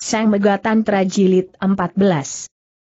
Sang Megatan Trajilid 14.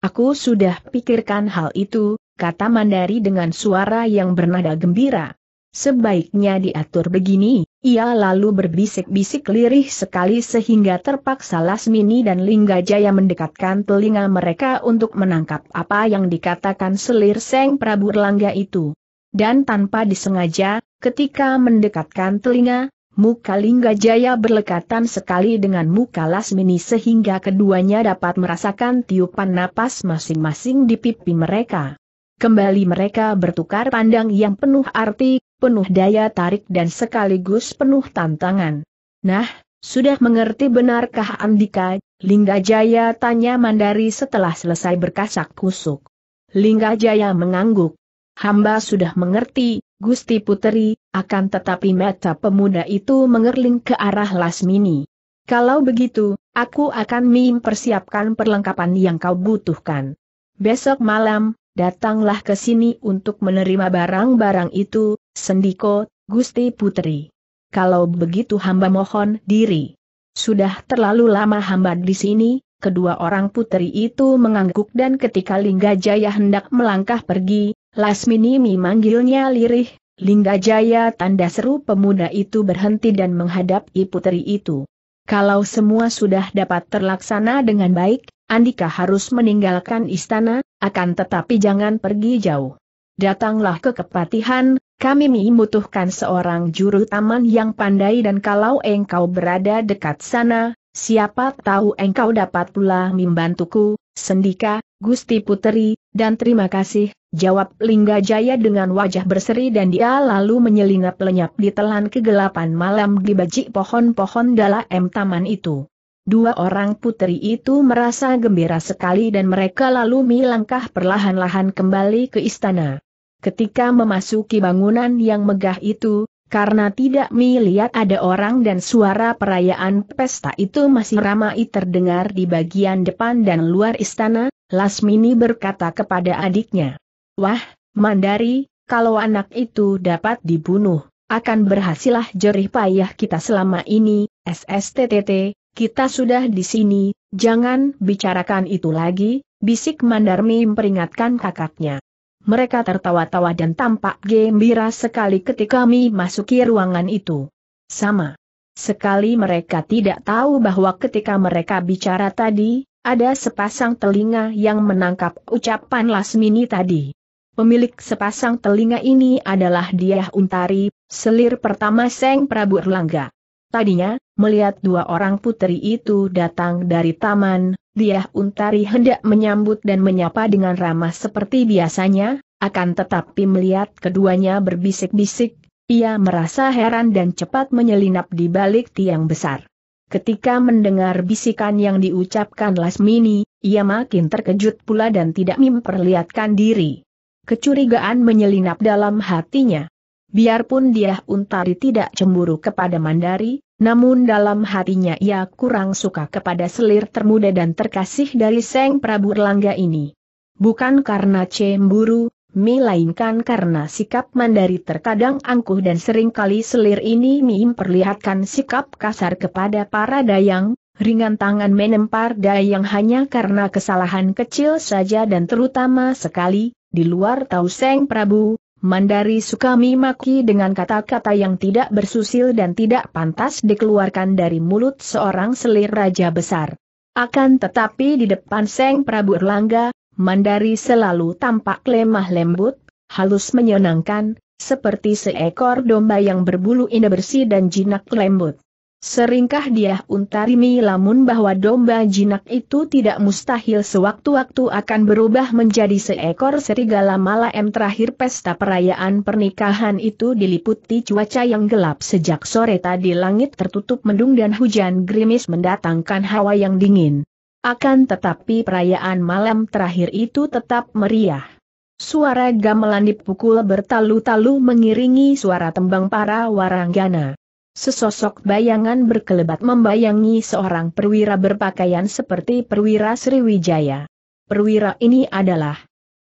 Aku sudah pikirkan hal itu, kata Mandari dengan suara yang bernada gembira. Sebaiknya diatur begini, ia lalu berbisik-bisik lirih sekali sehingga terpaksa Lasmini dan Linggajaya mendekatkan telinga mereka untuk menangkap apa yang dikatakan selir Seng Prabu Erlangga itu. Dan tanpa disengaja, ketika mendekatkan telinga, Muka Lingga Jaya berlekatan sekali dengan muka Lasmini sehingga keduanya dapat merasakan tiupan napas masing-masing di pipi mereka. Kembali mereka bertukar pandang yang penuh arti, penuh daya tarik dan sekaligus penuh tantangan. Nah, sudah mengerti benarkah Andika? Lingga Jaya tanya Mandari setelah selesai berkasak kusuk. Lingga Jaya mengangguk. Hamba sudah mengerti, Gusti Puteri, akan tetapi mata pemuda itu mengerling ke arah Lasmini. Kalau begitu, aku akan mempersiapkan perlengkapan yang kau butuhkan. Besok malam, datanglah ke sini untuk menerima barang-barang itu, Sendiko, Gusti Putri. Kalau begitu hamba mohon diri. Sudah terlalu lama hamba di sini, kedua orang putri itu mengangguk dan ketika Lingga Jaya hendak melangkah pergi, Lasmini memanggilnya lirih, Lingga Jaya tanda seru pemuda itu berhenti dan menghadapi puteri itu. Kalau semua sudah dapat terlaksana dengan baik, Andika harus meninggalkan istana, akan tetapi jangan pergi jauh. Datanglah ke kepatihan, kami membutuhkan seorang juru taman yang pandai dan kalau engkau berada dekat sana, siapa tahu engkau dapat pula membantuku, Sendika, Gusti Puteri, dan terima kasih, jawab Lingga Jaya dengan wajah berseri dan dia lalu menyelinap lenyap di telan kegelapan malam di bajik pohon-pohon dalam taman itu. Dua orang putri itu merasa gembira sekali dan mereka lalu melangkah perlahan-lahan kembali ke istana. Ketika memasuki bangunan yang megah itu, karena tidak melihat ada orang dan suara perayaan pesta itu masih ramai terdengar di bagian depan dan luar istana, Lasmini berkata kepada adiknya. Wah, Mandari, kalau anak itu dapat dibunuh, akan berhasilah jerih payah kita selama ini, SSTTT, kita sudah di sini, jangan bicarakan itu lagi, bisik Mandarmi memperingatkan kakaknya. Mereka tertawa-tawa dan tampak gembira sekali ketika kami masuki ruangan itu. Sama. Sekali mereka tidak tahu bahwa ketika mereka bicara tadi, ada sepasang telinga yang menangkap ucapan Lasmini tadi. Pemilik sepasang telinga ini adalah Diah Untari, selir pertama Seng Prabu Erlangga. Tadinya, melihat dua orang putri itu datang dari taman, Diah Untari hendak menyambut dan menyapa dengan ramah seperti biasanya, akan tetapi melihat keduanya berbisik-bisik, ia merasa heran dan cepat menyelinap di balik tiang besar. Ketika mendengar bisikan yang diucapkan Lasmini, ia makin terkejut pula dan tidak memperlihatkan diri. Kecurigaan menyelinap dalam hatinya. Biarpun dia untari tidak cemburu kepada Mandari, namun dalam hatinya ia kurang suka kepada selir termuda dan terkasih dari Seng Prabu Erlangga ini. Bukan karena cemburu, melainkan karena sikap Mandari terkadang angkuh dan seringkali selir ini memperlihatkan sikap kasar kepada para dayang, ringan tangan menempar dayang hanya karena kesalahan kecil saja dan terutama sekali, di luar tahu Seng Prabu, Mandari suka maki dengan kata-kata yang tidak bersusil dan tidak pantas dikeluarkan dari mulut seorang selir raja besar. Akan tetapi di depan Seng Prabu Erlangga, Mandari selalu tampak lemah lembut, halus menyenangkan, seperti seekor domba yang berbulu indah bersih dan jinak lembut. Seringkah dia untarimi lamun bahwa domba jinak itu tidak mustahil sewaktu-waktu akan berubah menjadi seekor serigala malam terakhir pesta perayaan pernikahan itu diliputi cuaca yang gelap sejak sore tadi langit tertutup mendung dan hujan gerimis mendatangkan hawa yang dingin. Akan tetapi perayaan malam terakhir itu tetap meriah. Suara gamelan dipukul bertalu-talu mengiringi suara tembang para waranggana. Sesosok bayangan berkelebat membayangi seorang perwira berpakaian seperti perwira Sriwijaya. Perwira ini adalah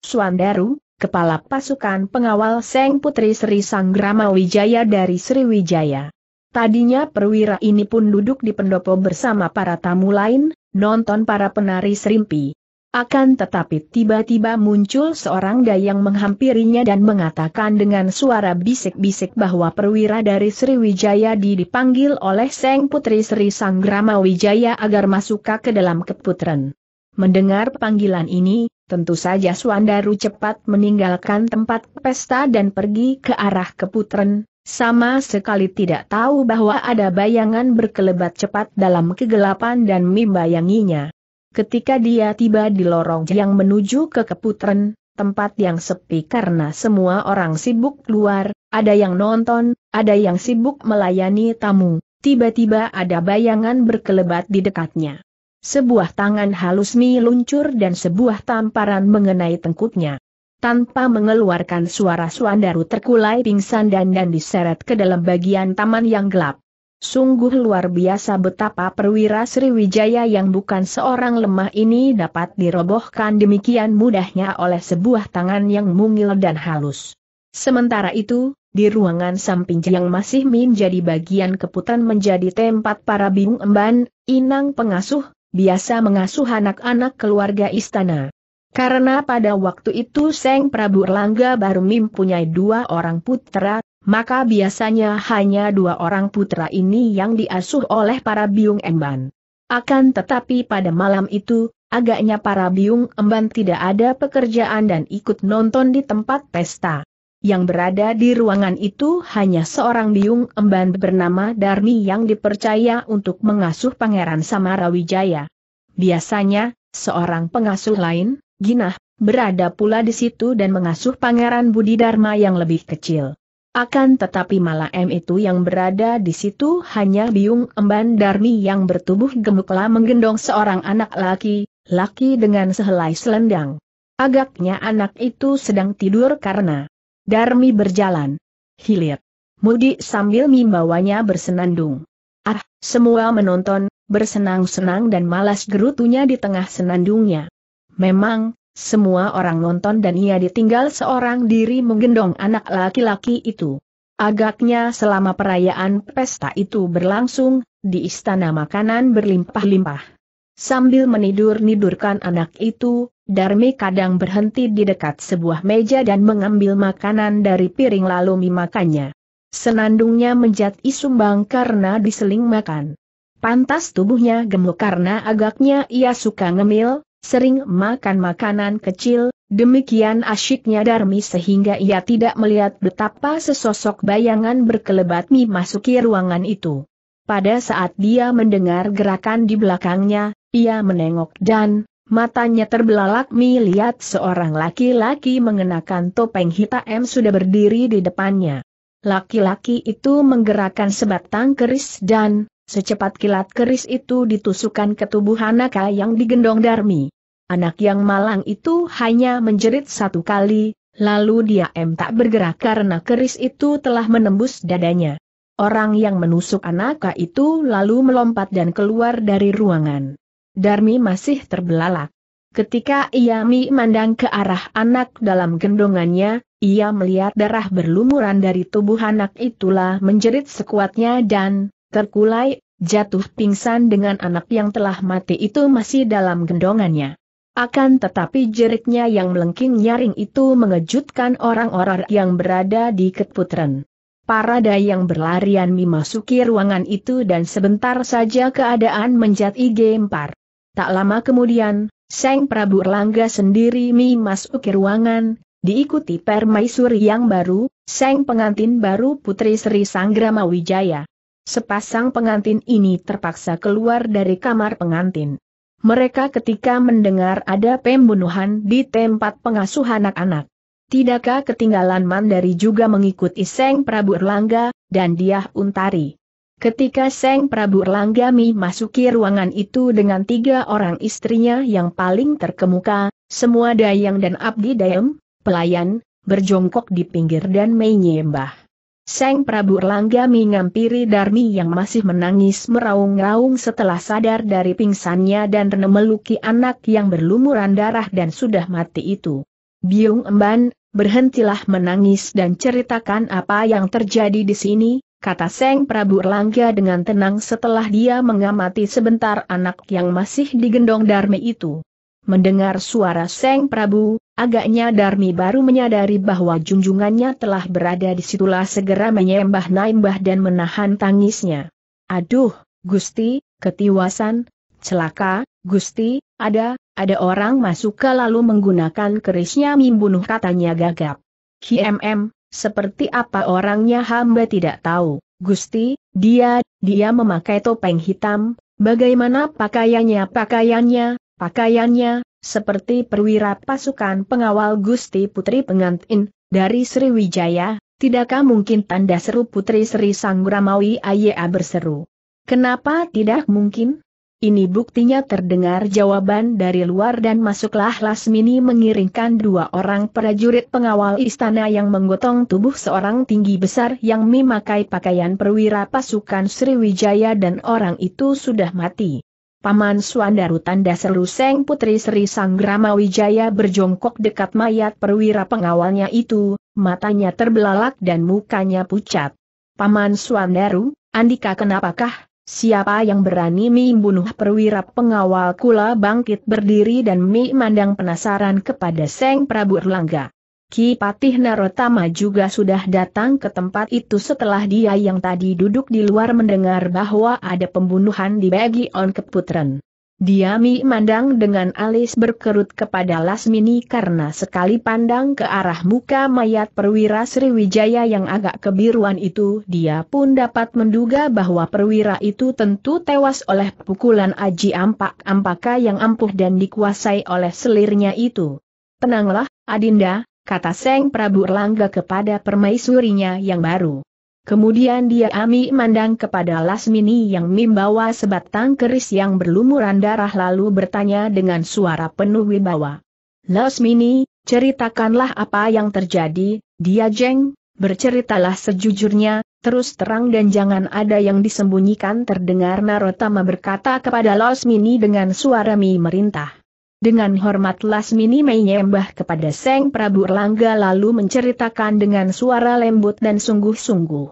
Suandaru, kepala pasukan pengawal Seng Putri Sri Sanggrama Wijaya dari Sriwijaya. Tadinya perwira ini pun duduk di pendopo bersama para tamu lain, nonton para penari serimpi. Akan tetapi tiba-tiba muncul seorang dayang menghampirinya dan mengatakan dengan suara bisik-bisik bahwa perwira dari Sriwijaya di dipanggil oleh Seng Putri Sri Sanggrama Wijaya agar masuk ke dalam keputren. Mendengar panggilan ini, tentu saja Suandaru cepat meninggalkan tempat pesta dan pergi ke arah keputren, sama sekali tidak tahu bahwa ada bayangan berkelebat cepat dalam kegelapan dan membayanginya. Ketika dia tiba di lorong yang menuju ke keputren, tempat yang sepi karena semua orang sibuk keluar, ada yang nonton, ada yang sibuk melayani tamu, tiba-tiba ada bayangan berkelebat di dekatnya. Sebuah tangan halus meluncur dan sebuah tamparan mengenai tengkuknya. Tanpa mengeluarkan suara Suandaru terkulai pingsan dan dan diseret ke dalam bagian taman yang gelap. Sungguh luar biasa betapa perwira Sriwijaya yang bukan seorang lemah ini dapat dirobohkan demikian mudahnya oleh sebuah tangan yang mungil dan halus. Sementara itu, di ruangan samping yang masih menjadi bagian keputan menjadi tempat para bingung emban, inang pengasuh, biasa mengasuh anak-anak keluarga istana. Karena pada waktu itu Seng Prabu Erlangga baru mempunyai dua orang putra, maka biasanya hanya dua orang putra ini yang diasuh oleh para biung emban. Akan tetapi pada malam itu, agaknya para biung emban tidak ada pekerjaan dan ikut nonton di tempat pesta. Yang berada di ruangan itu hanya seorang biung emban bernama Darmi yang dipercaya untuk mengasuh Pangeran Samarawijaya. Biasanya, seorang pengasuh lain, Ginah, berada pula di situ dan mengasuh Pangeran Budi Dharma yang lebih kecil. Akan tetapi malah M itu yang berada di situ hanya biung emban Darmi yang bertubuh gemuklah menggendong seorang anak laki, laki dengan sehelai selendang. Agaknya anak itu sedang tidur karena Darmi berjalan. Hilir. Mudi sambil membawanya bersenandung. Ah, semua menonton, bersenang-senang dan malas gerutunya di tengah senandungnya. Memang, semua orang nonton dan ia ditinggal seorang diri menggendong anak laki-laki itu. Agaknya selama perayaan pesta itu berlangsung, di istana makanan berlimpah-limpah. Sambil menidur-nidurkan anak itu, Darmi kadang berhenti di dekat sebuah meja dan mengambil makanan dari piring lalu memakannya. Senandungnya menjadi sumbang karena diseling makan. Pantas tubuhnya gemuk karena agaknya ia suka ngemil, sering makan makanan kecil, demikian asyiknya Darmi sehingga ia tidak melihat betapa sesosok bayangan berkelebat memasuki ruangan itu. Pada saat dia mendengar gerakan di belakangnya, ia menengok dan, Matanya terbelalak melihat seorang laki-laki mengenakan topeng hitam sudah berdiri di depannya. Laki-laki itu menggerakkan sebatang keris dan, secepat kilat keris itu ditusukkan ke tubuh Hanaka yang digendong Darmi. Anak yang malang itu hanya menjerit satu kali, lalu dia M tak bergerak karena keris itu telah menembus dadanya. Orang yang menusuk anak itu lalu melompat dan keluar dari ruangan. Darmi masih terbelalak. Ketika ia memandang ke arah anak dalam gendongannya, ia melihat darah berlumuran dari tubuh anak itulah menjerit sekuatnya dan, terkulai, jatuh pingsan dengan anak yang telah mati itu masih dalam gendongannya. Akan tetapi jeritnya yang melengking nyaring itu mengejutkan orang-orang yang berada di keputren. Para dayang berlarian memasuki ruangan itu dan sebentar saja keadaan menjadi gempar. Tak lama kemudian, Seng Prabu Erlangga sendiri masuk ke ruangan, diikuti permaisuri yang baru, Seng pengantin baru Putri Sri Sanggrama Wijaya. Sepasang pengantin ini terpaksa keluar dari kamar pengantin. Mereka ketika mendengar ada pembunuhan di tempat pengasuhan anak-anak. Tidakkah ketinggalan Mandari juga mengikuti Seng Prabu Erlangga, dan dia Untari. Ketika Seng Prabu Langgami masuki ruangan itu dengan tiga orang istrinya yang paling terkemuka, semua Dayang dan Abdi Dayem, pelayan, berjongkok di pinggir dan menyembah. Seng Prabu Langgami ngampiri Darmi yang masih menangis meraung-raung setelah sadar dari pingsannya dan renemeluki anak yang berlumuran darah dan sudah mati itu. Biung Emban, berhentilah menangis dan ceritakan apa yang terjadi di sini, kata Seng Prabu Erlangga dengan tenang setelah dia mengamati sebentar anak yang masih digendong Darmi itu. Mendengar suara Seng Prabu, agaknya Darmi baru menyadari bahwa junjungannya telah berada di situlah segera menyembah-naimbah dan menahan tangisnya. Aduh, Gusti, ketiwasan, celaka, Gusti, ada, ada orang masuk ke lalu menggunakan kerisnya membunuh katanya gagap. KMM, seperti apa orangnya hamba tidak tahu. Gusti, dia, dia memakai topeng hitam, bagaimana pakaiannya pakaiannya, pakaiannya, seperti perwira pasukan pengawal Gusti Putri Pengantin, dari Sriwijaya, tidakkah mungkin tanda seru Putri Sri Sanggramawi Aya berseru? Kenapa tidak mungkin? Ini buktinya terdengar jawaban dari luar dan masuklah Lasmini mengiringkan dua orang prajurit pengawal istana yang menggotong tubuh seorang tinggi besar yang memakai pakaian perwira pasukan Sriwijaya dan orang itu sudah mati. Paman Suandaru tanda seru Seng Putri Sri Sanggrama Wijaya berjongkok dekat mayat perwira pengawalnya itu, matanya terbelalak dan mukanya pucat. Paman Suandaru, Andika kenapakah Siapa yang berani Mi membunuh perwira pengawal kula bangkit berdiri dan Mi mandang penasaran kepada Seng Prabu Erlangga. Ki Patih Narotama juga sudah datang ke tempat itu setelah dia yang tadi duduk di luar mendengar bahwa ada pembunuhan di Bagi On Keputren. Diami memandang dengan alis berkerut kepada Lasmini karena sekali pandang ke arah muka mayat perwira Sriwijaya yang agak kebiruan itu dia pun dapat menduga bahwa perwira itu tentu tewas oleh pukulan Aji Ampak-Ampaka yang ampuh dan dikuasai oleh selirnya itu. Tenanglah, Adinda, kata Seng Prabu Erlangga kepada permaisurinya yang baru. Kemudian dia ami mandang kepada Lasmini yang membawa sebatang keris yang berlumuran darah lalu bertanya dengan suara penuh wibawa. Lasmini, ceritakanlah apa yang terjadi, dia jeng, berceritalah sejujurnya, terus terang dan jangan ada yang disembunyikan terdengar Narotama berkata kepada Lasmini dengan suara mi merintah. Dengan hormat Lasmini menyembah kepada Seng Prabu Erlangga lalu menceritakan dengan suara lembut dan sungguh-sungguh.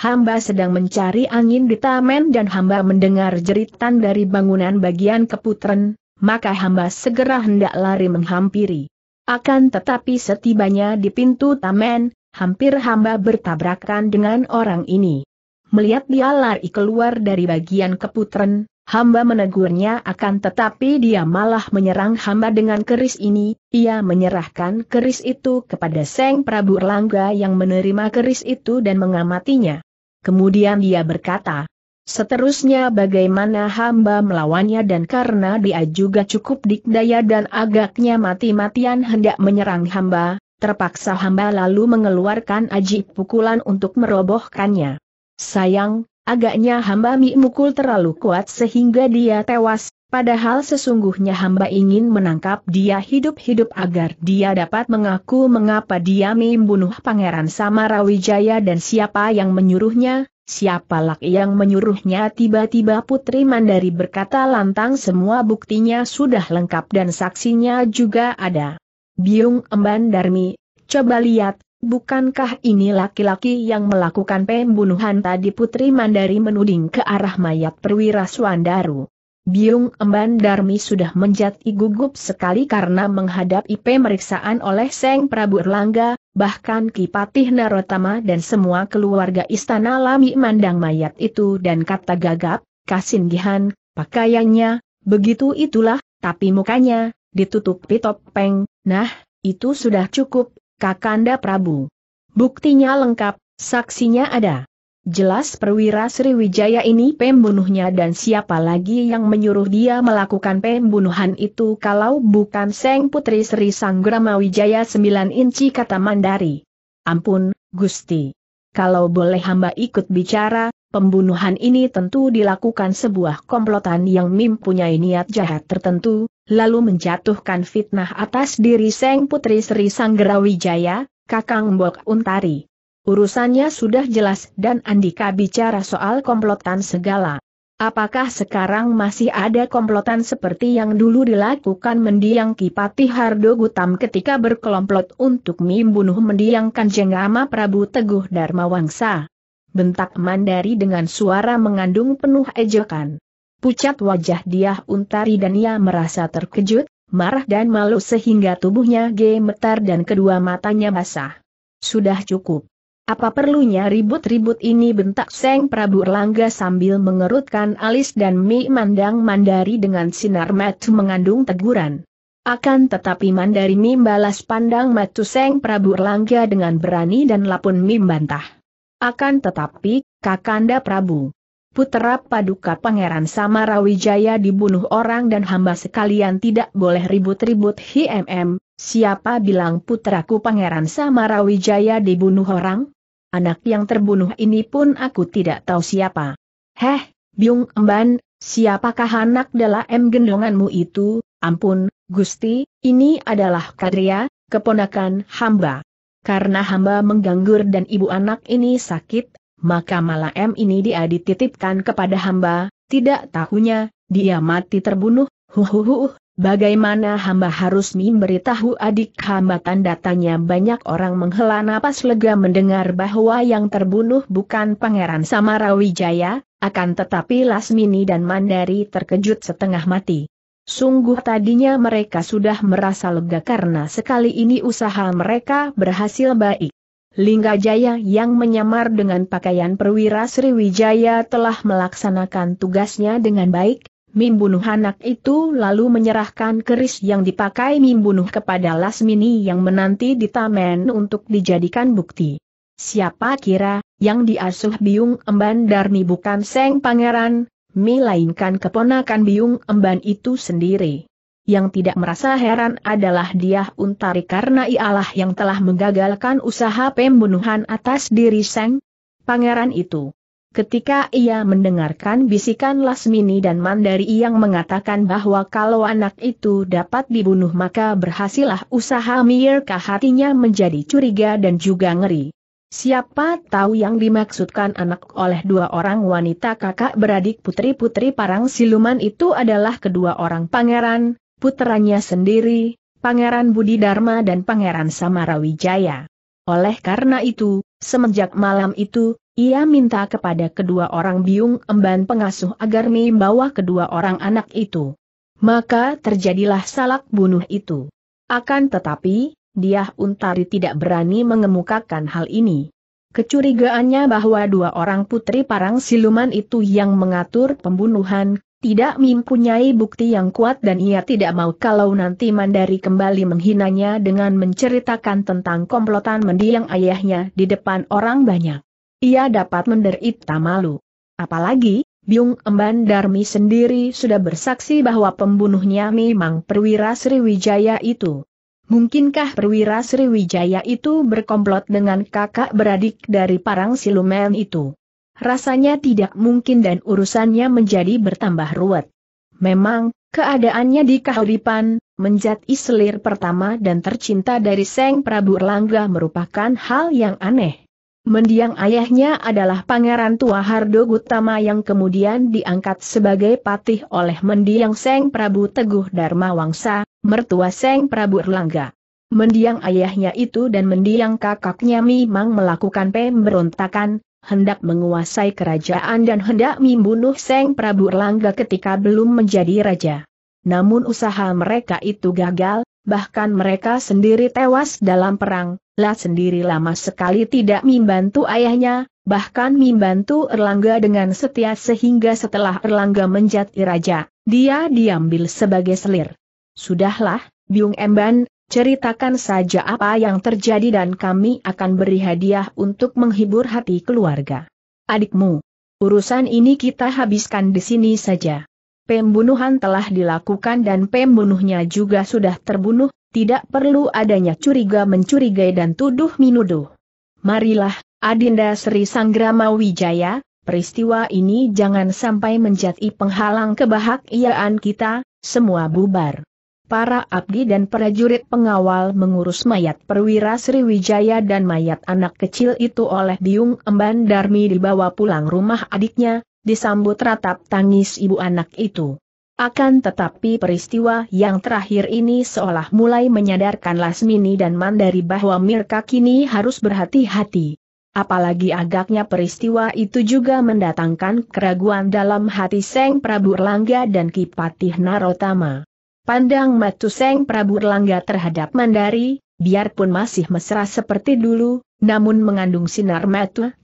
Hamba sedang mencari angin di taman dan hamba mendengar jeritan dari bangunan bagian keputren, maka hamba segera hendak lari menghampiri. Akan tetapi setibanya di pintu taman, hampir hamba bertabrakan dengan orang ini. Melihat dia lari keluar dari bagian keputren, Hamba menegurnya akan tetapi dia malah menyerang hamba dengan keris ini, ia menyerahkan keris itu kepada Seng Prabu Langga yang menerima keris itu dan mengamatinya. Kemudian dia berkata, seterusnya bagaimana hamba melawannya dan karena dia juga cukup dikdaya dan agaknya mati-matian hendak menyerang hamba, terpaksa hamba lalu mengeluarkan ajib pukulan untuk merobohkannya. Sayang, Agaknya hamba Mi mukul terlalu kuat sehingga dia tewas, padahal sesungguhnya hamba ingin menangkap dia hidup-hidup agar dia dapat mengaku mengapa dia membunuh Pangeran Samarawijaya dan siapa yang menyuruhnya, Siapa lak yang menyuruhnya tiba-tiba Putri Mandari berkata lantang semua buktinya sudah lengkap dan saksinya juga ada. Biung Emban Darmi, coba lihat, Bukankah ini laki-laki yang melakukan pembunuhan tadi Putri Mandari menuding ke arah mayat perwira Suandaru? Biung Emban Darmi sudah menjadi gugup sekali karena menghadapi pemeriksaan oleh Seng Prabu Erlangga, bahkan Kipatih Narotama dan semua keluarga istana Lami mandang mayat itu dan kata gagap, kasingihan, pakaiannya, begitu itulah, tapi mukanya, ditutupi topeng, nah, itu sudah cukup, Kakanda Prabu. Buktinya lengkap, saksinya ada. Jelas perwira Sriwijaya ini pembunuhnya dan siapa lagi yang menyuruh dia melakukan pembunuhan itu kalau bukan Seng Putri Sri Sanggrama Wijaya 9 inci kata Mandari. Ampun, Gusti. Kalau boleh hamba ikut bicara, pembunuhan ini tentu dilakukan sebuah komplotan yang mempunyai niat jahat tertentu, lalu menjatuhkan fitnah atas diri Seng Putri Sri Sanggerawijaya, Kakang Mbok Untari. Urusannya sudah jelas dan Andika bicara soal komplotan segala. Apakah sekarang masih ada komplotan seperti yang dulu dilakukan mendiang Kipati Hardo Gutam ketika berkelompok untuk membunuh mendiang Kanjeng Rama Prabu Teguh Dharma Wangsa? Bentak Mandari dengan suara mengandung penuh ejekan. Pucat wajah dia untari dan ia merasa terkejut, marah dan malu sehingga tubuhnya gemetar dan kedua matanya basah. Sudah cukup. Apa perlunya ribut-ribut ini bentak Seng Prabu Erlangga sambil mengerutkan alis dan mi mandang mandari dengan sinar matu mengandung teguran. Akan tetapi mandari mi balas pandang matu Seng Prabu Erlangga dengan berani dan lapun mi bantah. Akan tetapi, Kakanda Prabu, putera paduka Pangeran Samarawijaya dibunuh orang dan hamba sekalian tidak boleh ribut-ribut HMM, siapa bilang puteraku Pangeran Samarawijaya dibunuh orang? Anak yang terbunuh ini pun aku tidak tahu siapa. Heh, Byung Emban, siapakah anak dalam gendonganmu itu? Ampun, Gusti, ini adalah Kadria, keponakan hamba. Karena hamba menganggur dan ibu anak ini sakit, maka malam ini dia dititipkan kepada hamba, tidak tahunya, dia mati terbunuh, huhuhuh, bagaimana hamba harus memberitahu adik hamba tanda tanya banyak orang menghela napas lega mendengar bahwa yang terbunuh bukan Pangeran Samarawijaya, akan tetapi Lasmini dan Mandari terkejut setengah mati. Sungguh tadinya mereka sudah merasa lega karena sekali ini usaha mereka berhasil baik. Linggajaya yang menyamar dengan pakaian perwira Sriwijaya telah melaksanakan tugasnya dengan baik, Mimbunuh anak itu lalu menyerahkan keris yang dipakai Mimbunuh kepada Lasmini yang menanti di taman untuk dijadikan bukti. Siapa kira, yang diasuh Biung Emban Darni bukan Seng Pangeran, melainkan keponakan Biung Emban itu sendiri yang tidak merasa heran adalah dia untari karena ialah yang telah menggagalkan usaha pembunuhan atas diri Seng Pangeran itu. Ketika ia mendengarkan bisikan Lasmini dan Mandari yang mengatakan bahwa kalau anak itu dapat dibunuh maka berhasillah usaha Mirka hatinya menjadi curiga dan juga ngeri. Siapa tahu yang dimaksudkan anak oleh dua orang wanita kakak beradik putri-putri parang siluman itu adalah kedua orang pangeran, Putranya sendiri, Pangeran Budi Dharma dan Pangeran Samarawijaya. Oleh karena itu, semenjak malam itu, ia minta kepada kedua orang biung emban pengasuh agar membawa kedua orang anak itu. Maka terjadilah salak bunuh itu. Akan tetapi, dia Untari tidak berani mengemukakan hal ini. Kecurigaannya bahwa dua orang putri parang siluman itu yang mengatur pembunuhan tidak mempunyai bukti yang kuat dan ia tidak mau kalau nanti Mandari kembali menghinanya dengan menceritakan tentang komplotan mendiang ayahnya di depan orang banyak. Ia dapat menderita malu. Apalagi, Byung Emban Darmi sendiri sudah bersaksi bahwa pembunuhnya memang perwira Sriwijaya itu. Mungkinkah perwira Sriwijaya itu berkomplot dengan kakak beradik dari parang siluman itu? Rasanya tidak mungkin dan urusannya menjadi bertambah ruwet. Memang, keadaannya di Kahuripan, menjadi selir pertama dan tercinta dari Seng Prabu Erlangga merupakan hal yang aneh. Mendiang ayahnya adalah Pangeran Tua Hardo Gutama yang kemudian diangkat sebagai patih oleh mendiang Seng Prabu Teguh Dharma Wangsa, mertua Seng Prabu Erlangga. Mendiang ayahnya itu dan mendiang kakaknya memang melakukan pemberontakan, hendak menguasai kerajaan dan hendak membunuh Seng Prabu Erlangga ketika belum menjadi raja. Namun usaha mereka itu gagal, bahkan mereka sendiri tewas dalam perang, Lah sendiri lama sekali tidak membantu ayahnya, bahkan membantu Erlangga dengan setia sehingga setelah Erlangga menjadi raja, dia diambil sebagai selir. Sudahlah, Biung Emban, Ceritakan saja apa yang terjadi dan kami akan beri hadiah untuk menghibur hati keluarga. Adikmu. Urusan ini kita habiskan di sini saja. Pembunuhan telah dilakukan dan pembunuhnya juga sudah terbunuh, tidak perlu adanya curiga mencurigai dan tuduh minuduh. Marilah, Adinda Sri Sanggrama Wijaya, peristiwa ini jangan sampai menjadi penghalang kebahagiaan kita, semua bubar para abdi dan prajurit pengawal mengurus mayat perwira Sriwijaya dan mayat anak kecil itu oleh Biung Emban Darmi dibawa pulang rumah adiknya, disambut ratap tangis ibu anak itu. Akan tetapi peristiwa yang terakhir ini seolah mulai menyadarkan Lasmini dan Mandari bahwa Mirka kini harus berhati-hati. Apalagi agaknya peristiwa itu juga mendatangkan keraguan dalam hati Seng Prabu Erlangga dan Kipatih Narotama. Pandang Matu Seng Prabu Erlangga terhadap Mandari, biarpun masih mesra seperti dulu, namun mengandung sinar mata,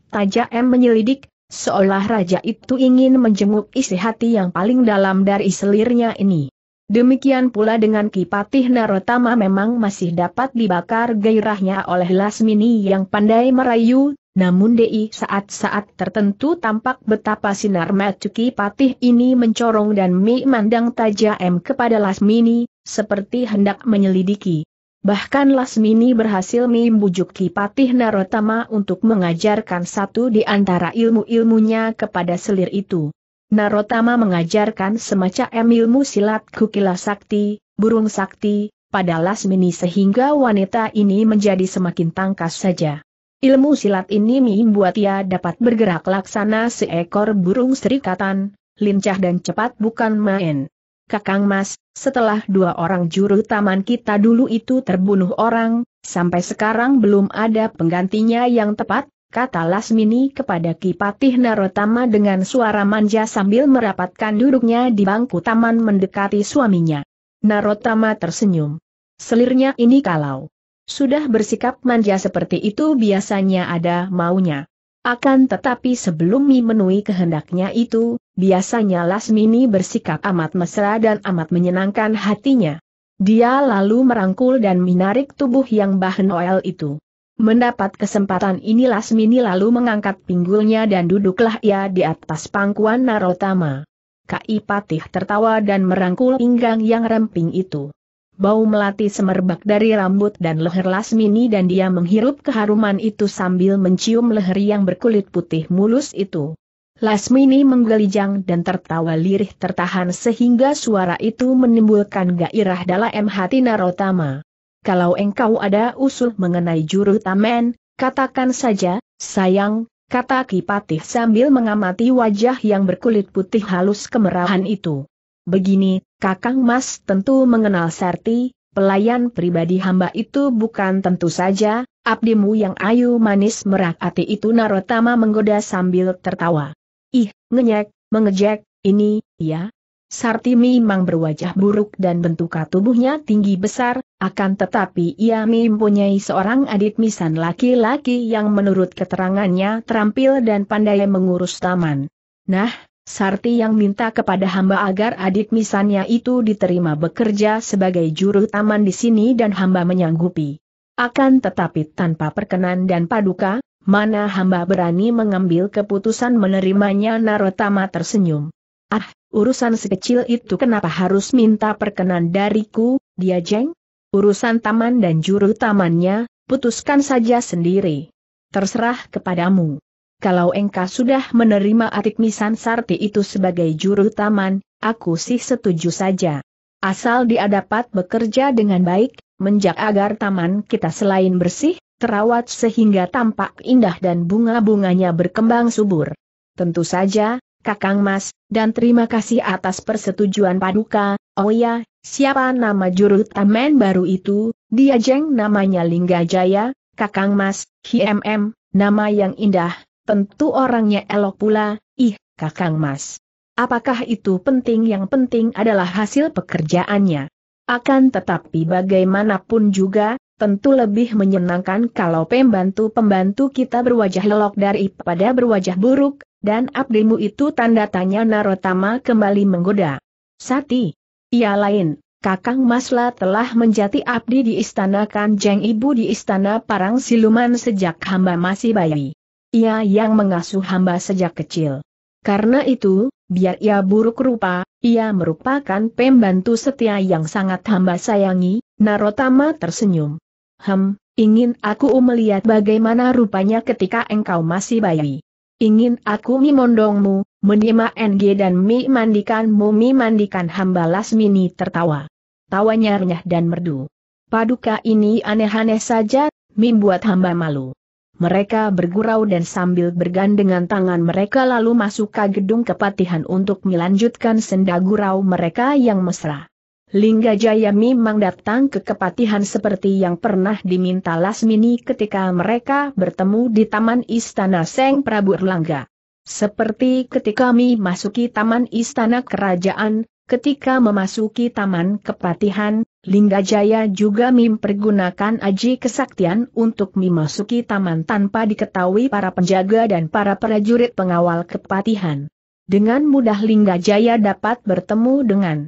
M menyelidik, seolah raja itu ingin menjenguk isi hati yang paling dalam dari selirnya ini. Demikian pula dengan Kipatih Narotama memang masih dapat dibakar gairahnya oleh Lasmini yang pandai merayu, namun di saat-saat tertentu tampak betapa sinar matuki Patih ini mencorong dan memandang tajam kepada Lasmini, seperti hendak menyelidiki. Bahkan Lasmini berhasil membujuk Kipatih Narotama untuk mengajarkan satu di antara ilmu-ilmunya kepada selir itu. Narotama mengajarkan semacam ilmu silat kukila sakti, burung sakti, pada Lasmini sehingga wanita ini menjadi semakin tangkas saja. Ilmu silat ini membuat ia dapat bergerak laksana seekor burung serikatan, lincah dan cepat bukan main. Kakang Mas, setelah dua orang juru taman kita dulu itu terbunuh orang, sampai sekarang belum ada penggantinya yang tepat, kata Lasmini kepada Kipatih Narotama dengan suara manja sambil merapatkan duduknya di bangku taman mendekati suaminya. Narotama tersenyum. Selirnya ini kalau sudah bersikap manja seperti itu biasanya ada maunya. Akan tetapi sebelum memenuhi kehendaknya itu, biasanya Lasmini bersikap amat mesra dan amat menyenangkan hatinya. Dia lalu merangkul dan menarik tubuh yang bahan oil itu. Mendapat kesempatan ini Lasmini lalu mengangkat pinggulnya dan duduklah ia di atas pangkuan Narotama. Kai Patih tertawa dan merangkul pinggang yang remping itu. Bau melati semerbak dari rambut dan leher Lasmini dan dia menghirup keharuman itu sambil mencium leher yang berkulit putih mulus itu. Lasmini menggelijang dan tertawa lirih tertahan sehingga suara itu menimbulkan gairah dalam hati Narotama. Kalau engkau ada usul mengenai juru tamen, katakan saja, sayang, kata Kipatih sambil mengamati wajah yang berkulit putih halus kemerahan itu. Begini, Kakang Mas tentu mengenal Sarti, pelayan pribadi hamba itu bukan tentu saja, abdimu yang ayu manis merakati itu Narotama menggoda sambil tertawa. Ih, ngenyek, mengejek, ini, ya. Sarti memang berwajah buruk dan bentuk tubuhnya tinggi besar, akan tetapi ia mempunyai seorang adik misan laki-laki yang menurut keterangannya terampil dan pandai mengurus taman. Nah, Sarti yang minta kepada hamba agar adik misannya itu diterima bekerja sebagai juru taman di sini dan hamba menyanggupi. Akan tetapi tanpa perkenan dan paduka, mana hamba berani mengambil keputusan menerimanya Narotama tersenyum. Ah, urusan sekecil itu kenapa harus minta perkenan dariku, dia jeng? Urusan taman dan juru tamannya, putuskan saja sendiri. Terserah kepadamu kalau engkau sudah menerima Atik sarti itu sebagai juru taman, aku sih setuju saja. Asal dia dapat bekerja dengan baik, menjak agar taman kita selain bersih, terawat sehingga tampak indah dan bunga-bunganya berkembang subur. Tentu saja, Kakang Mas, dan terima kasih atas persetujuan Paduka, oh ya, siapa nama juru taman baru itu, dia jeng namanya Lingga Jaya, Kakang Mas, HMM, nama yang indah, tentu orangnya elok pula, ih, kakang mas. Apakah itu penting yang penting adalah hasil pekerjaannya. Akan tetapi bagaimanapun juga, tentu lebih menyenangkan kalau pembantu-pembantu kita berwajah lelok daripada berwajah buruk, dan abdimu itu tanda tanya Narotama kembali menggoda. Sati. Ia lain, Kakang Masla telah menjadi abdi di istana Kanjeng Ibu di istana Parang Siluman sejak hamba masih bayi. Ia yang mengasuh hamba sejak kecil. Karena itu, biar ia buruk rupa, ia merupakan pembantu setia yang sangat hamba sayangi, Narotama tersenyum. Hem, ingin aku melihat bagaimana rupanya ketika engkau masih bayi. Ingin aku mimondongmu, menima NG dan mi mandikanmu mi mandikan hamba Lasmini tertawa. Tawanya renyah dan merdu. Paduka ini aneh-aneh saja, mim buat hamba malu mereka bergurau dan sambil bergandengan tangan mereka lalu masuk ke gedung kepatihan untuk melanjutkan senda gurau mereka yang mesra. Lingga Jaya memang datang ke kepatihan seperti yang pernah diminta Lasmini ketika mereka bertemu di Taman Istana Seng Prabu Erlangga. Seperti ketika Mi masuki Taman Istana Kerajaan, ketika memasuki Taman Kepatihan, Lingga Jaya juga mempergunakan aji kesaktian untuk memasuki taman tanpa diketahui para penjaga dan para prajurit pengawal kepatihan. Dengan mudah Lingga Jaya dapat bertemu dengan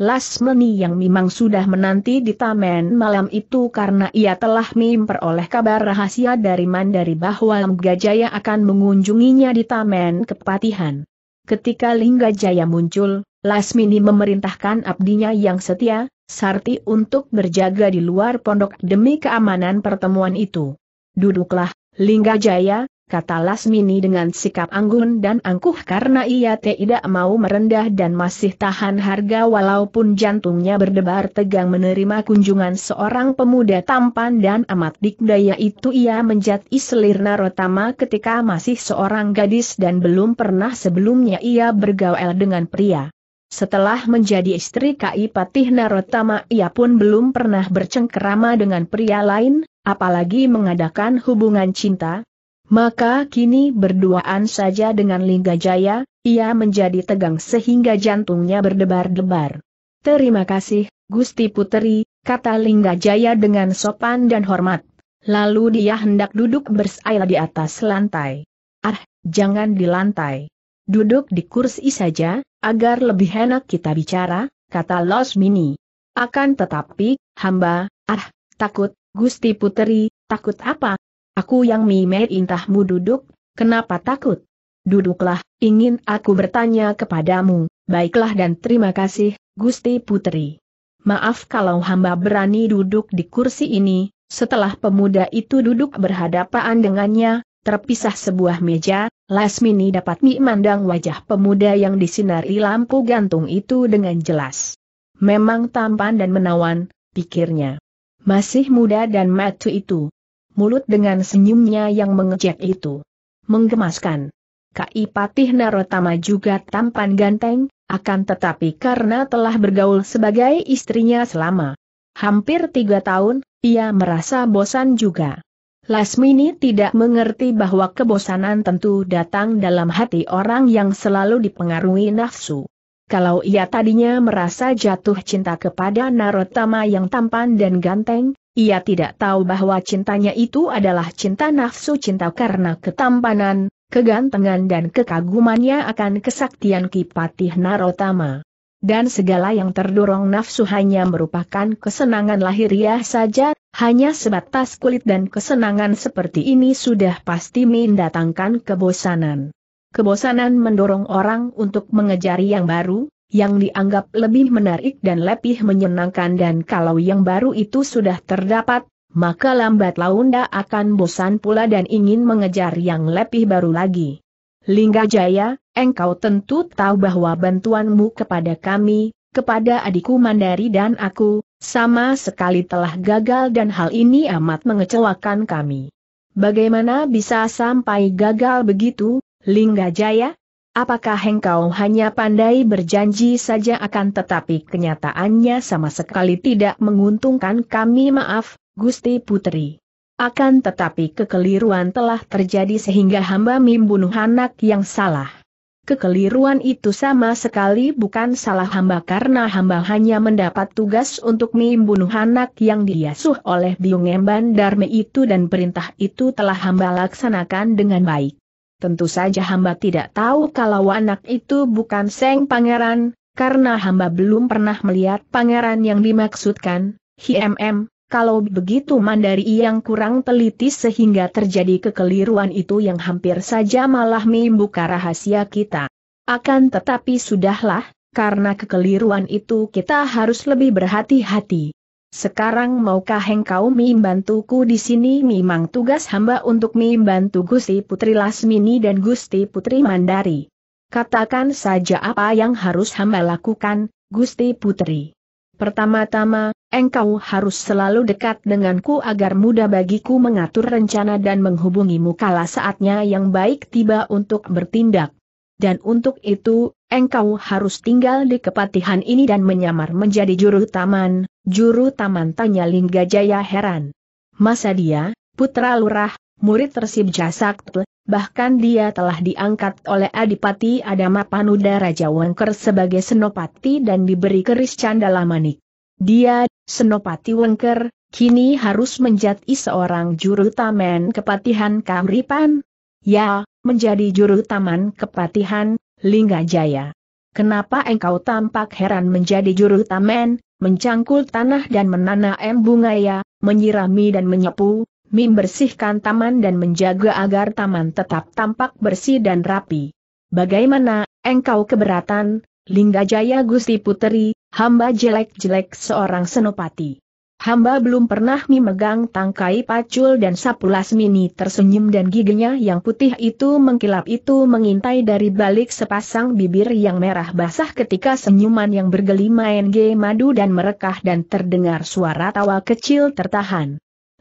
Lasmeni yang memang sudah menanti di taman malam itu karena ia telah memperoleh kabar rahasia dari Mandari bahwa Lingga Jaya akan mengunjunginya di taman kepatihan. Ketika Lingga Jaya muncul, Lasmini memerintahkan abdinya yang setia, Sarti untuk berjaga di luar pondok demi keamanan pertemuan itu. Duduklah, Lingga Jaya, kata Lasmini dengan sikap anggun dan angkuh karena ia tidak mau merendah dan masih tahan harga walaupun jantungnya berdebar tegang menerima kunjungan seorang pemuda tampan dan amat dikdaya itu ia menjadi selir Narotama ketika masih seorang gadis dan belum pernah sebelumnya ia bergaul dengan pria. Setelah menjadi istri Kai Patih Narotama ia pun belum pernah bercengkerama dengan pria lain, apalagi mengadakan hubungan cinta. Maka kini berduaan saja dengan Lingga Jaya, ia menjadi tegang sehingga jantungnya berdebar-debar. Terima kasih, Gusti Puteri, kata Lingga Jaya dengan sopan dan hormat. Lalu dia hendak duduk bersaila di atas lantai. Ah, jangan di lantai. Duduk di kursi saja, Agar lebih enak kita bicara, kata Los Mini. Akan tetapi, hamba, ah, takut, Gusti Puteri, takut apa? Aku yang mime intahmu duduk, kenapa takut? Duduklah, ingin aku bertanya kepadamu, baiklah dan terima kasih, Gusti Puteri. Maaf kalau hamba berani duduk di kursi ini, setelah pemuda itu duduk berhadapan dengannya, terpisah sebuah meja, Lasmini dapat memandang wajah pemuda yang disinari lampu gantung itu dengan jelas. Memang tampan dan menawan, pikirnya. Masih muda dan matu itu. Mulut dengan senyumnya yang mengejek itu. Menggemaskan. Kai Patih Narotama juga tampan ganteng, akan tetapi karena telah bergaul sebagai istrinya selama hampir tiga tahun, ia merasa bosan juga. Lasmini tidak mengerti bahwa kebosanan tentu datang dalam hati orang yang selalu dipengaruhi nafsu. Kalau ia tadinya merasa jatuh cinta kepada Narotama yang tampan dan ganteng, ia tidak tahu bahwa cintanya itu adalah cinta nafsu cinta karena ketampanan, kegantengan dan kekagumannya akan kesaktian Kipatih Narotama. Dan segala yang terdorong nafsu hanya merupakan kesenangan lahiriah saja hanya sebatas kulit dan kesenangan seperti ini sudah pasti mendatangkan kebosanan. Kebosanan mendorong orang untuk mengejar yang baru, yang dianggap lebih menarik dan lebih menyenangkan dan kalau yang baru itu sudah terdapat, maka lambat launda akan bosan pula dan ingin mengejar yang lebih baru lagi. Lingga Jaya, engkau tentu tahu bahwa bantuanmu kepada kami, kepada adikku Mandari dan aku, sama sekali telah gagal dan hal ini amat mengecewakan kami. Bagaimana bisa sampai gagal begitu, Lingga Jaya? Apakah engkau hanya pandai berjanji saja akan tetapi kenyataannya sama sekali tidak menguntungkan kami maaf, Gusti Putri. Akan tetapi kekeliruan telah terjadi sehingga hamba membunuh anak yang salah. Kekeliruan itu sama sekali bukan salah hamba karena hamba hanya mendapat tugas untuk membunuh anak yang diasuh oleh Biung Emban Darme itu dan perintah itu telah hamba laksanakan dengan baik. Tentu saja hamba tidak tahu kalau anak itu bukan Seng Pangeran, karena hamba belum pernah melihat pangeran yang dimaksudkan, HMM, kalau begitu Mandari yang kurang teliti sehingga terjadi kekeliruan itu yang hampir saja malah membuka rahasia kita. Akan tetapi sudahlah, karena kekeliruan itu kita harus lebih berhati-hati. Sekarang maukah engkau membantuku di sini memang tugas hamba untuk membantu Gusti Putri Lasmini dan Gusti Putri Mandari. Katakan saja apa yang harus hamba lakukan, Gusti Putri. Pertama-tama, Engkau harus selalu dekat denganku agar mudah bagiku mengatur rencana dan menghubungimu kala saatnya yang baik tiba untuk bertindak. Dan untuk itu, engkau harus tinggal di kepatihan ini dan menyamar menjadi juru taman, juru taman tanya Lingga Jaya heran. Masa dia, putra lurah, murid tersib jasak, bahkan dia telah diangkat oleh Adipati Adama Panuda Raja Wangker sebagai senopati dan diberi keris candala manik. Dia Senopati Wengker, kini harus menjadi seorang juru taman kepatihan Kamripan. Ya, menjadi juru taman kepatihan, Linggajaya. Kenapa engkau tampak heran menjadi juru taman, mencangkul tanah dan menanam bunga ya, menyirami dan menyapu, membersihkan taman dan menjaga agar taman tetap tampak bersih dan rapi. Bagaimana, engkau keberatan, Lingga Jaya Gusti Puteri, hamba jelek-jelek seorang senopati. Hamba belum pernah memegang tangkai pacul dan sapu Lasmini tersenyum dan giginya yang putih itu mengkilap itu mengintai dari balik sepasang bibir yang merah basah ketika senyuman yang bergelima NG madu dan merekah dan terdengar suara tawa kecil tertahan.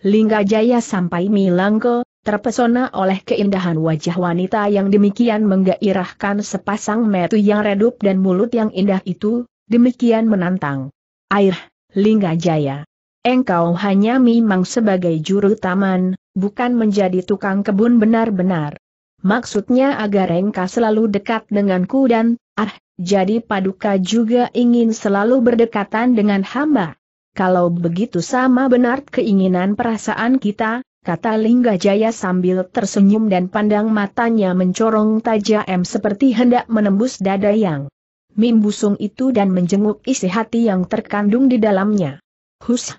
Lingga Jaya sampai Milangko, terpesona oleh keindahan wajah wanita yang demikian menggairahkan sepasang metu yang redup dan mulut yang indah itu, demikian menantang. Air, Lingga Jaya. Engkau hanya memang sebagai juru taman, bukan menjadi tukang kebun benar-benar. Maksudnya agar engkau selalu dekat denganku dan, ah, jadi paduka juga ingin selalu berdekatan dengan hamba. Kalau begitu sama benar keinginan perasaan kita, kata Lingga Jaya sambil tersenyum dan pandang matanya mencorong tajam seperti hendak menembus dada yang mimbusung itu dan menjenguk isi hati yang terkandung di dalamnya. Hus!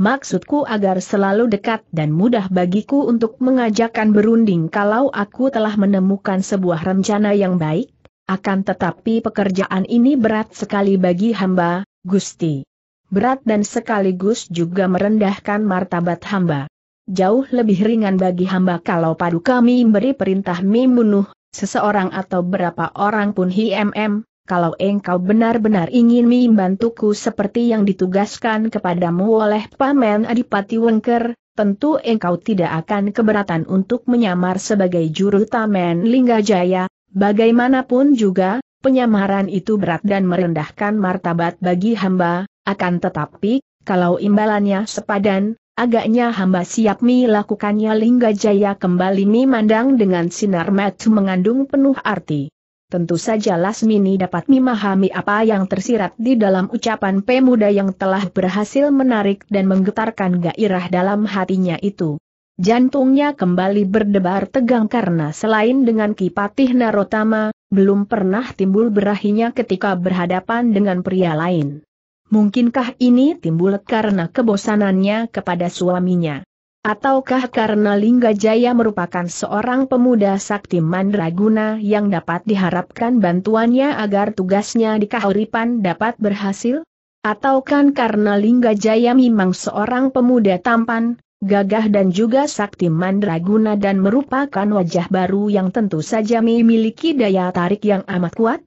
Maksudku agar selalu dekat dan mudah bagiku untuk mengajakkan berunding kalau aku telah menemukan sebuah rencana yang baik, akan tetapi pekerjaan ini berat sekali bagi hamba, Gusti. Berat dan sekaligus juga merendahkan martabat hamba jauh lebih ringan bagi hamba kalau padu kami beri perintah membunuh, seseorang atau berapa orang pun HMM, kalau engkau benar-benar ingin membantuku seperti yang ditugaskan kepadamu oleh Paman Adipati Wengker, tentu engkau tidak akan keberatan untuk menyamar sebagai juru Taman Linggajaya, bagaimanapun juga, penyamaran itu berat dan merendahkan martabat bagi hamba, akan tetapi, kalau imbalannya sepadan, Agaknya hamba siap mi lakukannya Lingga Jaya kembali mi mandang dengan sinar mata mengandung penuh arti. Tentu saja Lasmini dapat memahami apa yang tersirat di dalam ucapan pemuda yang telah berhasil menarik dan menggetarkan gairah dalam hatinya itu. Jantungnya kembali berdebar tegang karena selain dengan Kipatih Narotama, belum pernah timbul berahinya ketika berhadapan dengan pria lain. Mungkinkah ini timbul karena kebosanannya kepada suaminya? Ataukah karena Lingga Jaya merupakan seorang pemuda sakti mandraguna yang dapat diharapkan bantuannya agar tugasnya di Kahuripan dapat berhasil? Ataukah karena Lingga Jaya memang seorang pemuda tampan, gagah dan juga sakti mandraguna dan merupakan wajah baru yang tentu saja memiliki daya tarik yang amat kuat?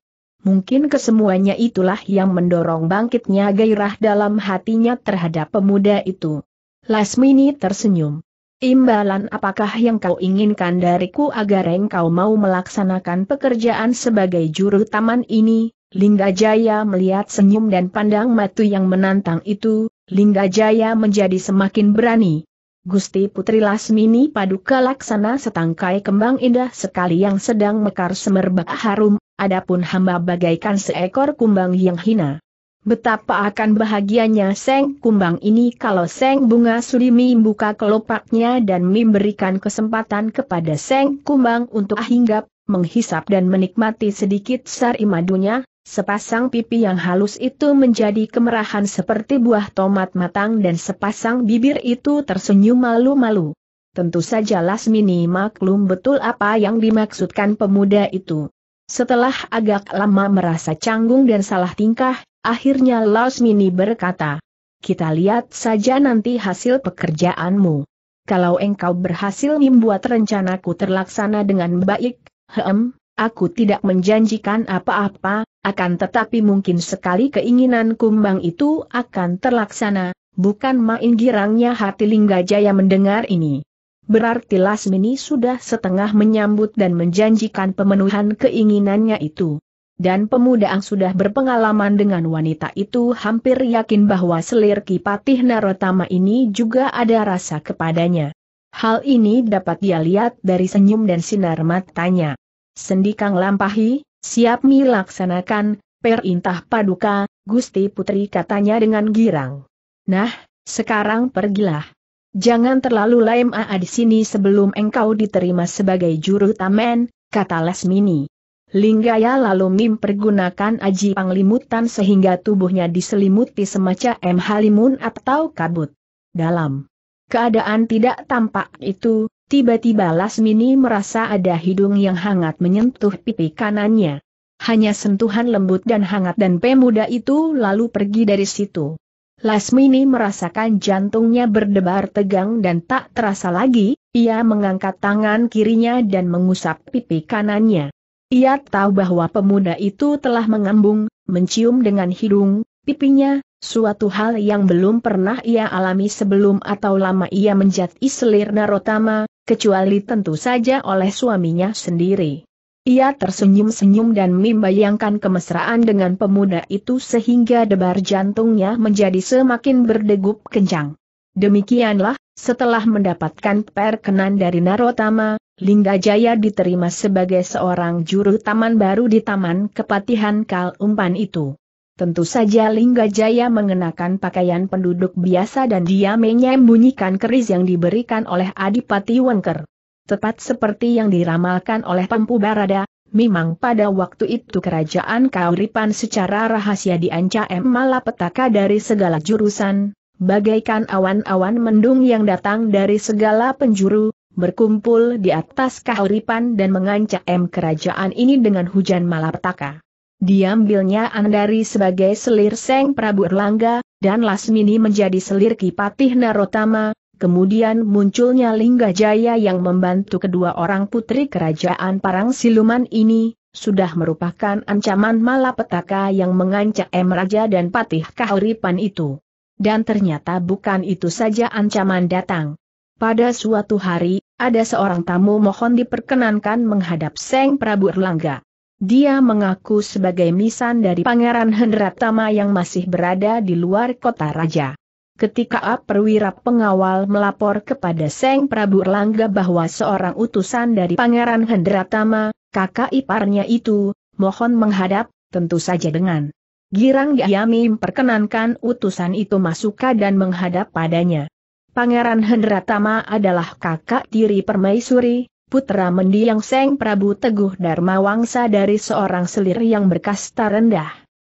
Mungkin kesemuanya itulah yang mendorong bangkitnya gairah dalam hatinya terhadap pemuda itu. Lasmini tersenyum. Imbalan apakah yang kau inginkan dariku agar engkau mau melaksanakan pekerjaan sebagai juru taman ini? Lingga Jaya melihat senyum dan pandang matu yang menantang itu, Lingga Jaya menjadi semakin berani. Gusti Putri Lasmini paduka laksana setangkai kembang indah sekali yang sedang mekar semerbak harum, adapun hamba bagaikan seekor kumbang yang hina. Betapa akan bahagianya Seng Kumbang ini kalau Seng Bunga surimi buka kelopaknya dan memberikan kesempatan kepada Seng Kumbang untuk hinggap, menghisap dan menikmati sedikit sari madunya, sepasang pipi yang halus itu menjadi kemerahan seperti buah tomat matang dan sepasang bibir itu tersenyum malu-malu. Tentu saja Lasmini maklum betul apa yang dimaksudkan pemuda itu. Setelah agak lama merasa canggung dan salah tingkah, akhirnya Lausmini berkata, kita lihat saja nanti hasil pekerjaanmu. Kalau engkau berhasil membuat rencanaku terlaksana dengan baik, hem, aku tidak menjanjikan apa-apa, akan tetapi mungkin sekali keinginan kumbang itu akan terlaksana, bukan main girangnya hati Linggajaya mendengar ini. Berarti Lasmini sudah setengah menyambut dan menjanjikan pemenuhan keinginannya itu. Dan pemuda yang sudah berpengalaman dengan wanita itu hampir yakin bahwa selir Kipatih Narotama ini juga ada rasa kepadanya. Hal ini dapat dia lihat dari senyum dan sinar matanya. Sendikang Lampahi, siap milaksanakan perintah paduka, Gusti Putri katanya dengan girang. Nah, sekarang pergilah. Jangan terlalu aa ah, di sini sebelum engkau diterima sebagai juru tamen, kata Lesmini. Linggaya lalu mim pergunakan aji panglimutan sehingga tubuhnya diselimuti semacam halimun atau kabut. Dalam keadaan tidak tampak itu, tiba-tiba Lasmini merasa ada hidung yang hangat menyentuh pipi kanannya. Hanya sentuhan lembut dan hangat dan pemuda itu lalu pergi dari situ. Lasmini merasakan jantungnya berdebar tegang dan tak terasa lagi, ia mengangkat tangan kirinya dan mengusap pipi kanannya. Ia tahu bahwa pemuda itu telah mengambung, mencium dengan hidung, pipinya, suatu hal yang belum pernah ia alami sebelum atau lama ia menjadi selir narotama, kecuali tentu saja oleh suaminya sendiri. Ia tersenyum-senyum dan membayangkan kemesraan dengan pemuda itu sehingga debar jantungnya menjadi semakin berdegup kencang. Demikianlah, setelah mendapatkan perkenan dari Narotama, Lingga Jaya diterima sebagai seorang juru taman baru di Taman Kepatihan Kal Umpan itu. Tentu saja Lingga Jaya mengenakan pakaian penduduk biasa dan dia menyembunyikan keris yang diberikan oleh Adipati Wengker. Tepat seperti yang diramalkan oleh Pempu Barada, memang pada waktu itu kerajaan Kauripan secara rahasia diancam malapetaka dari segala jurusan, bagaikan awan-awan mendung yang datang dari segala penjuru, berkumpul di atas Kauripan dan mengancam kerajaan ini dengan hujan malapetaka. Diambilnya Andari sebagai selir Seng Prabu Erlangga, dan Lasmini menjadi selir Kipatih Narotama, Kemudian munculnya Lingga Jaya yang membantu kedua orang putri kerajaan Parang Siluman ini, sudah merupakan ancaman malapetaka yang mengancam M. Raja dan Patih Kahuripan itu. Dan ternyata bukan itu saja ancaman datang. Pada suatu hari, ada seorang tamu mohon diperkenankan menghadap Seng Prabu Erlangga. Dia mengaku sebagai misan dari Pangeran Hendratama yang masih berada di luar kota raja. Ketika perwira pengawal melapor kepada Seng Prabu Erlangga bahwa seorang utusan dari Pangeran Hendratama, kakak iparnya itu, mohon menghadap, tentu saja dengan girang Yami memperkenankan utusan itu masuk ke dan menghadap padanya. Pangeran Hendratama adalah kakak tiri permaisuri, putra mendiang Seng Prabu Teguh Dharma Wangsa dari seorang selir yang berkasta rendah.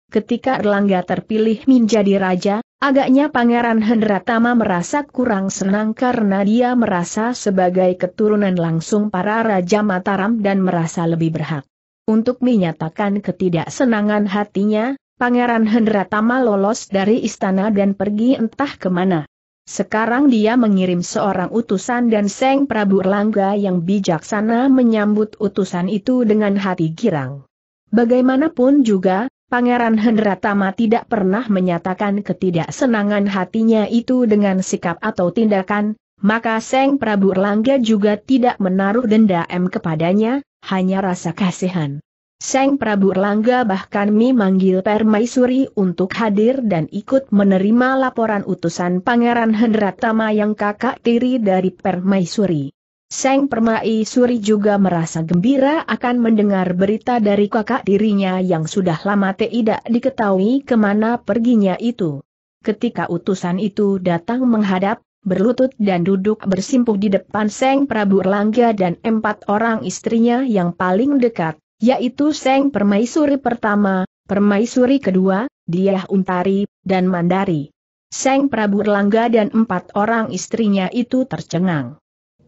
Ketika Erlangga terpilih menjadi raja, Agaknya Pangeran Hendratama merasa kurang senang karena dia merasa sebagai keturunan langsung para Raja Mataram dan merasa lebih berhak. Untuk menyatakan ketidaksenangan hatinya, Pangeran Hendratama lolos dari istana dan pergi entah kemana. Sekarang dia mengirim seorang utusan dan Seng Prabu Erlangga yang bijaksana menyambut utusan itu dengan hati girang. Bagaimanapun juga, Pangeran Hendratama tidak pernah menyatakan ketidaksenangan hatinya itu dengan sikap atau tindakan, maka Seng Prabu Erlangga juga tidak menaruh denda M kepadanya, hanya rasa kasihan. Seng Prabu Erlangga bahkan memanggil Permaisuri untuk hadir dan ikut menerima laporan utusan Pangeran Hendratama yang kakak tiri dari Permaisuri. Seng Permai Suri juga merasa gembira akan mendengar berita dari kakak dirinya yang sudah lama tidak diketahui kemana perginya itu. Ketika utusan itu datang menghadap, berlutut dan duduk bersimpuh di depan Seng Prabu Erlangga dan empat orang istrinya yang paling dekat, yaitu Seng Permai Suri pertama, Permai Suri kedua, Diah Untari, dan Mandari. Seng Prabu Erlangga dan empat orang istrinya itu tercengang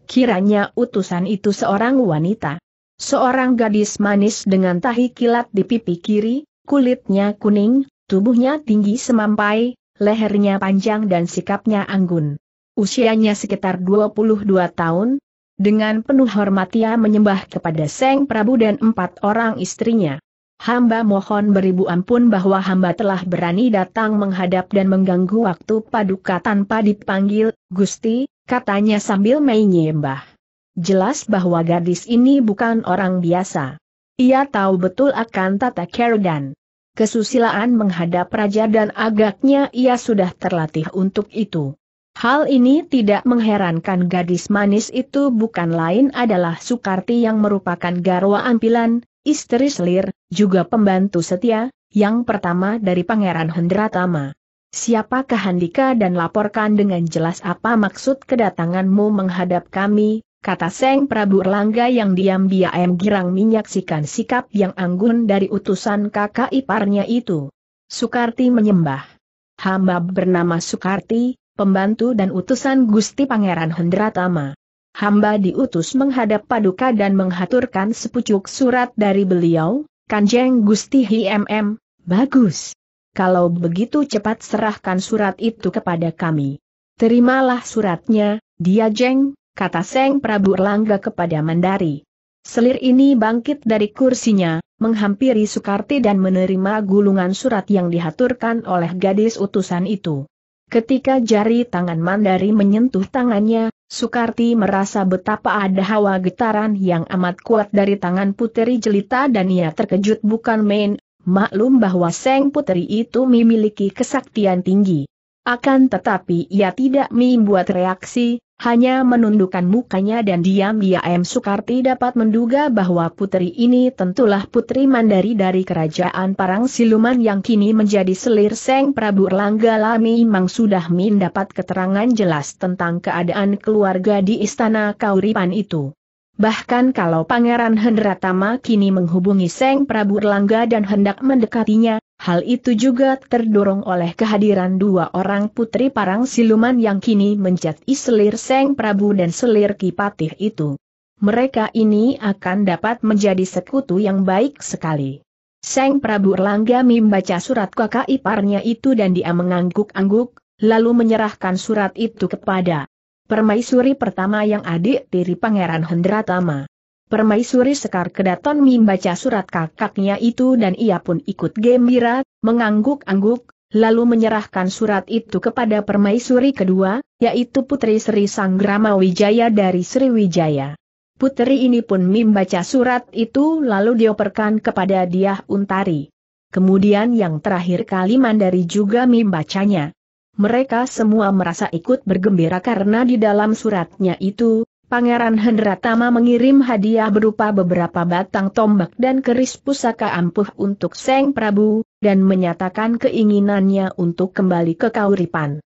kiranya utusan itu seorang wanita. Seorang gadis manis dengan tahi kilat di pipi kiri, kulitnya kuning, tubuhnya tinggi semampai, lehernya panjang dan sikapnya anggun. Usianya sekitar 22 tahun, dengan penuh hormat ia menyembah kepada Seng Prabu dan empat orang istrinya. Hamba mohon beribu ampun bahwa hamba telah berani datang menghadap dan mengganggu waktu paduka tanpa dipanggil, Gusti, katanya sambil menyembah. Jelas bahwa gadis ini bukan orang biasa. Ia tahu betul akan tata Kerudan. Kesusilaan menghadap raja dan agaknya ia sudah terlatih untuk itu. Hal ini tidak mengherankan gadis manis itu bukan lain adalah Sukarti yang merupakan garwa ampilan, istri selir, juga pembantu setia, yang pertama dari Pangeran Hendratama. Siapakah Handika dan laporkan dengan jelas apa maksud kedatanganmu menghadap kami, kata Seng Prabu Erlangga yang diam-diam girang menyaksikan sikap yang anggun dari utusan kakak iparnya itu. Sukarti menyembah. Hamba bernama Sukarti, pembantu dan utusan Gusti Pangeran Hendratama. Hamba diutus menghadap paduka dan menghaturkan sepucuk surat dari beliau, Kanjeng Gusti HMM, bagus kalau begitu cepat serahkan surat itu kepada kami. Terimalah suratnya, dia jeng, kata Seng Prabu Erlangga kepada Mandari. Selir ini bangkit dari kursinya, menghampiri Sukarti dan menerima gulungan surat yang dihaturkan oleh gadis utusan itu. Ketika jari tangan Mandari menyentuh tangannya, Sukarti merasa betapa ada hawa getaran yang amat kuat dari tangan Puteri Jelita dan ia terkejut bukan main, Maklum bahwa Seng Putri itu memiliki kesaktian tinggi. Akan tetapi ia tidak membuat reaksi, hanya menundukkan mukanya dan diam-diam Sukarti dapat menduga bahwa putri ini tentulah putri mandari dari kerajaan Parang Siluman yang kini menjadi selir Seng Prabu Erlangga. Lami memang sudah mendapat keterangan jelas tentang keadaan keluarga di istana Kauripan itu. Bahkan kalau Pangeran Hendratama kini menghubungi Seng Prabu Erlangga dan hendak mendekatinya, hal itu juga terdorong oleh kehadiran dua orang putri parang siluman yang kini menjadi selir Seng Prabu dan selir Kipatih itu. Mereka ini akan dapat menjadi sekutu yang baik sekali. Seng Prabu Erlangga membaca surat kakak iparnya itu dan dia mengangguk-angguk, lalu menyerahkan surat itu kepada Permaisuri pertama yang adik tiri Pangeran Hendratama. Permaisuri Sekar Kedaton membaca surat kakaknya itu dan ia pun ikut gembira, mengangguk-angguk, lalu menyerahkan surat itu kepada permaisuri kedua, yaitu Putri Sri Sanggrama Wijaya dari Sriwijaya. Putri ini pun membaca surat itu lalu dioperkan kepada Diah Untari. Kemudian yang terakhir kali Mandari juga membacanya mereka semua merasa ikut bergembira karena di dalam suratnya itu, Pangeran Hendratama mengirim hadiah berupa beberapa batang tombak dan keris pusaka ampuh untuk Seng Prabu, dan menyatakan keinginannya untuk kembali ke Kauripan.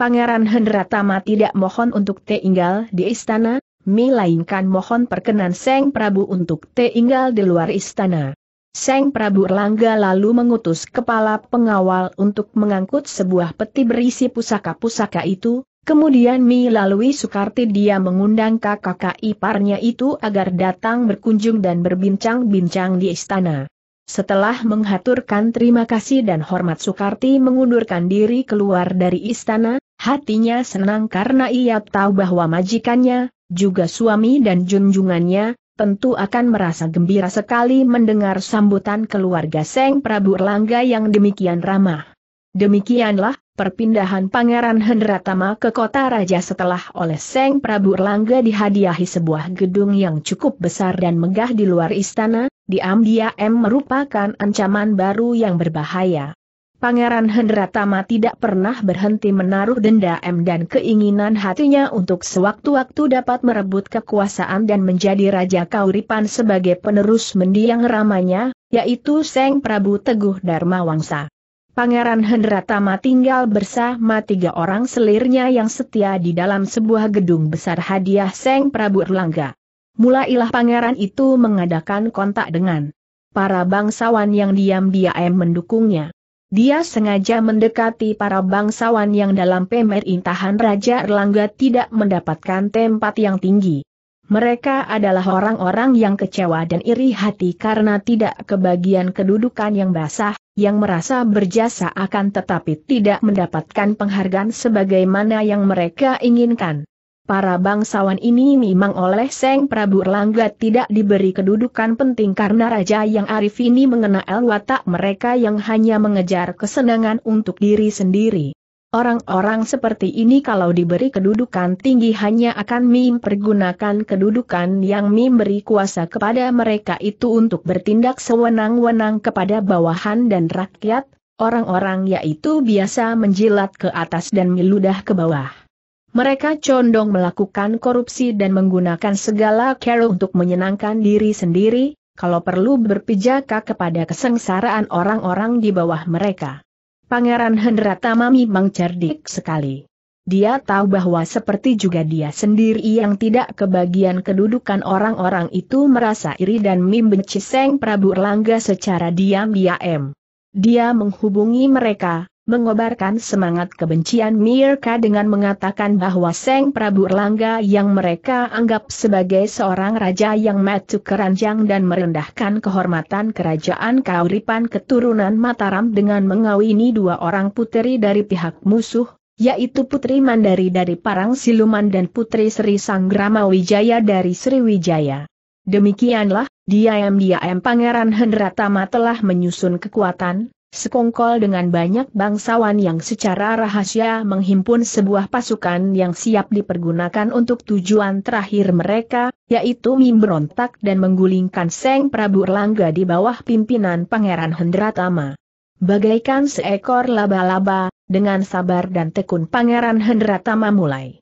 Pangeran Hendratama tidak mohon untuk tinggal di istana, melainkan mohon perkenan Seng Prabu untuk tinggal di luar istana. Seng Prabu Erlangga lalu mengutus kepala pengawal untuk mengangkut sebuah peti berisi pusaka-pusaka itu, kemudian melalui Sukarti dia mengundang kakak iparnya itu agar datang berkunjung dan berbincang-bincang di istana. Setelah menghaturkan terima kasih dan hormat Sukarti mengundurkan diri keluar dari istana, hatinya senang karena ia tahu bahwa majikannya, juga suami dan junjungannya, tentu akan merasa gembira sekali mendengar sambutan keluarga Seng Prabu Erlangga yang demikian ramah. Demikianlah, perpindahan Pangeran Hendratama ke kota raja setelah oleh Seng Prabu Erlangga dihadiahi sebuah gedung yang cukup besar dan megah di luar istana, Di diam M merupakan ancaman baru yang berbahaya. Pangeran Hendratama tidak pernah berhenti menaruh dendam dan keinginan hatinya untuk sewaktu-waktu dapat merebut kekuasaan dan menjadi Raja Kauripan sebagai penerus mendiang ramanya, yaitu Seng Prabu Teguh Dharma Wangsa. Pangeran Hendratama tinggal bersama tiga orang selirnya yang setia di dalam sebuah gedung besar hadiah Seng Prabu Erlangga. Mulailah pangeran itu mengadakan kontak dengan para bangsawan yang diam-diam mendukungnya. Dia sengaja mendekati para bangsawan yang dalam pemerintahan Raja Erlangga tidak mendapatkan tempat yang tinggi. Mereka adalah orang-orang yang kecewa dan iri hati karena tidak kebagian kedudukan yang basah, yang merasa berjasa akan tetapi tidak mendapatkan penghargaan sebagaimana yang mereka inginkan para bangsawan ini memang oleh Seng Prabu Erlangga tidak diberi kedudukan penting karena raja yang arif ini mengenal watak mereka yang hanya mengejar kesenangan untuk diri sendiri. Orang-orang seperti ini kalau diberi kedudukan tinggi hanya akan mempergunakan kedudukan yang memberi kuasa kepada mereka itu untuk bertindak sewenang-wenang kepada bawahan dan rakyat, orang-orang yaitu biasa menjilat ke atas dan meludah ke bawah. Mereka condong melakukan korupsi dan menggunakan segala cara untuk menyenangkan diri sendiri, kalau perlu berpijaka kepada kesengsaraan orang-orang di bawah mereka. Pangeran Hendra Henratama memang cerdik sekali. Dia tahu bahwa seperti juga dia sendiri yang tidak kebagian kedudukan orang-orang itu merasa iri dan membenci Seng Prabu Erlangga secara diam-diam. Dia menghubungi mereka, mengobarkan semangat kebencian Mirka dengan mengatakan bahwa Seng Prabu Erlangga yang mereka anggap sebagai seorang raja yang matu keranjang dan merendahkan kehormatan kerajaan kauripan keturunan Mataram dengan mengawini dua orang putri dari pihak musuh, yaitu Putri Mandari dari Parang Siluman dan Putri Sri Sanggrama Wijaya dari Sriwijaya. Demikianlah, diam-diam Pangeran Hendratama telah menyusun kekuatan, Sekongkol dengan banyak bangsawan yang secara rahasia menghimpun sebuah pasukan yang siap dipergunakan untuk tujuan terakhir mereka, yaitu memberontak dan menggulingkan Seng Prabu Erlangga di bawah pimpinan Pangeran Hendratama. Bagaikan seekor laba-laba, dengan sabar dan tekun Pangeran Hendratama mulai.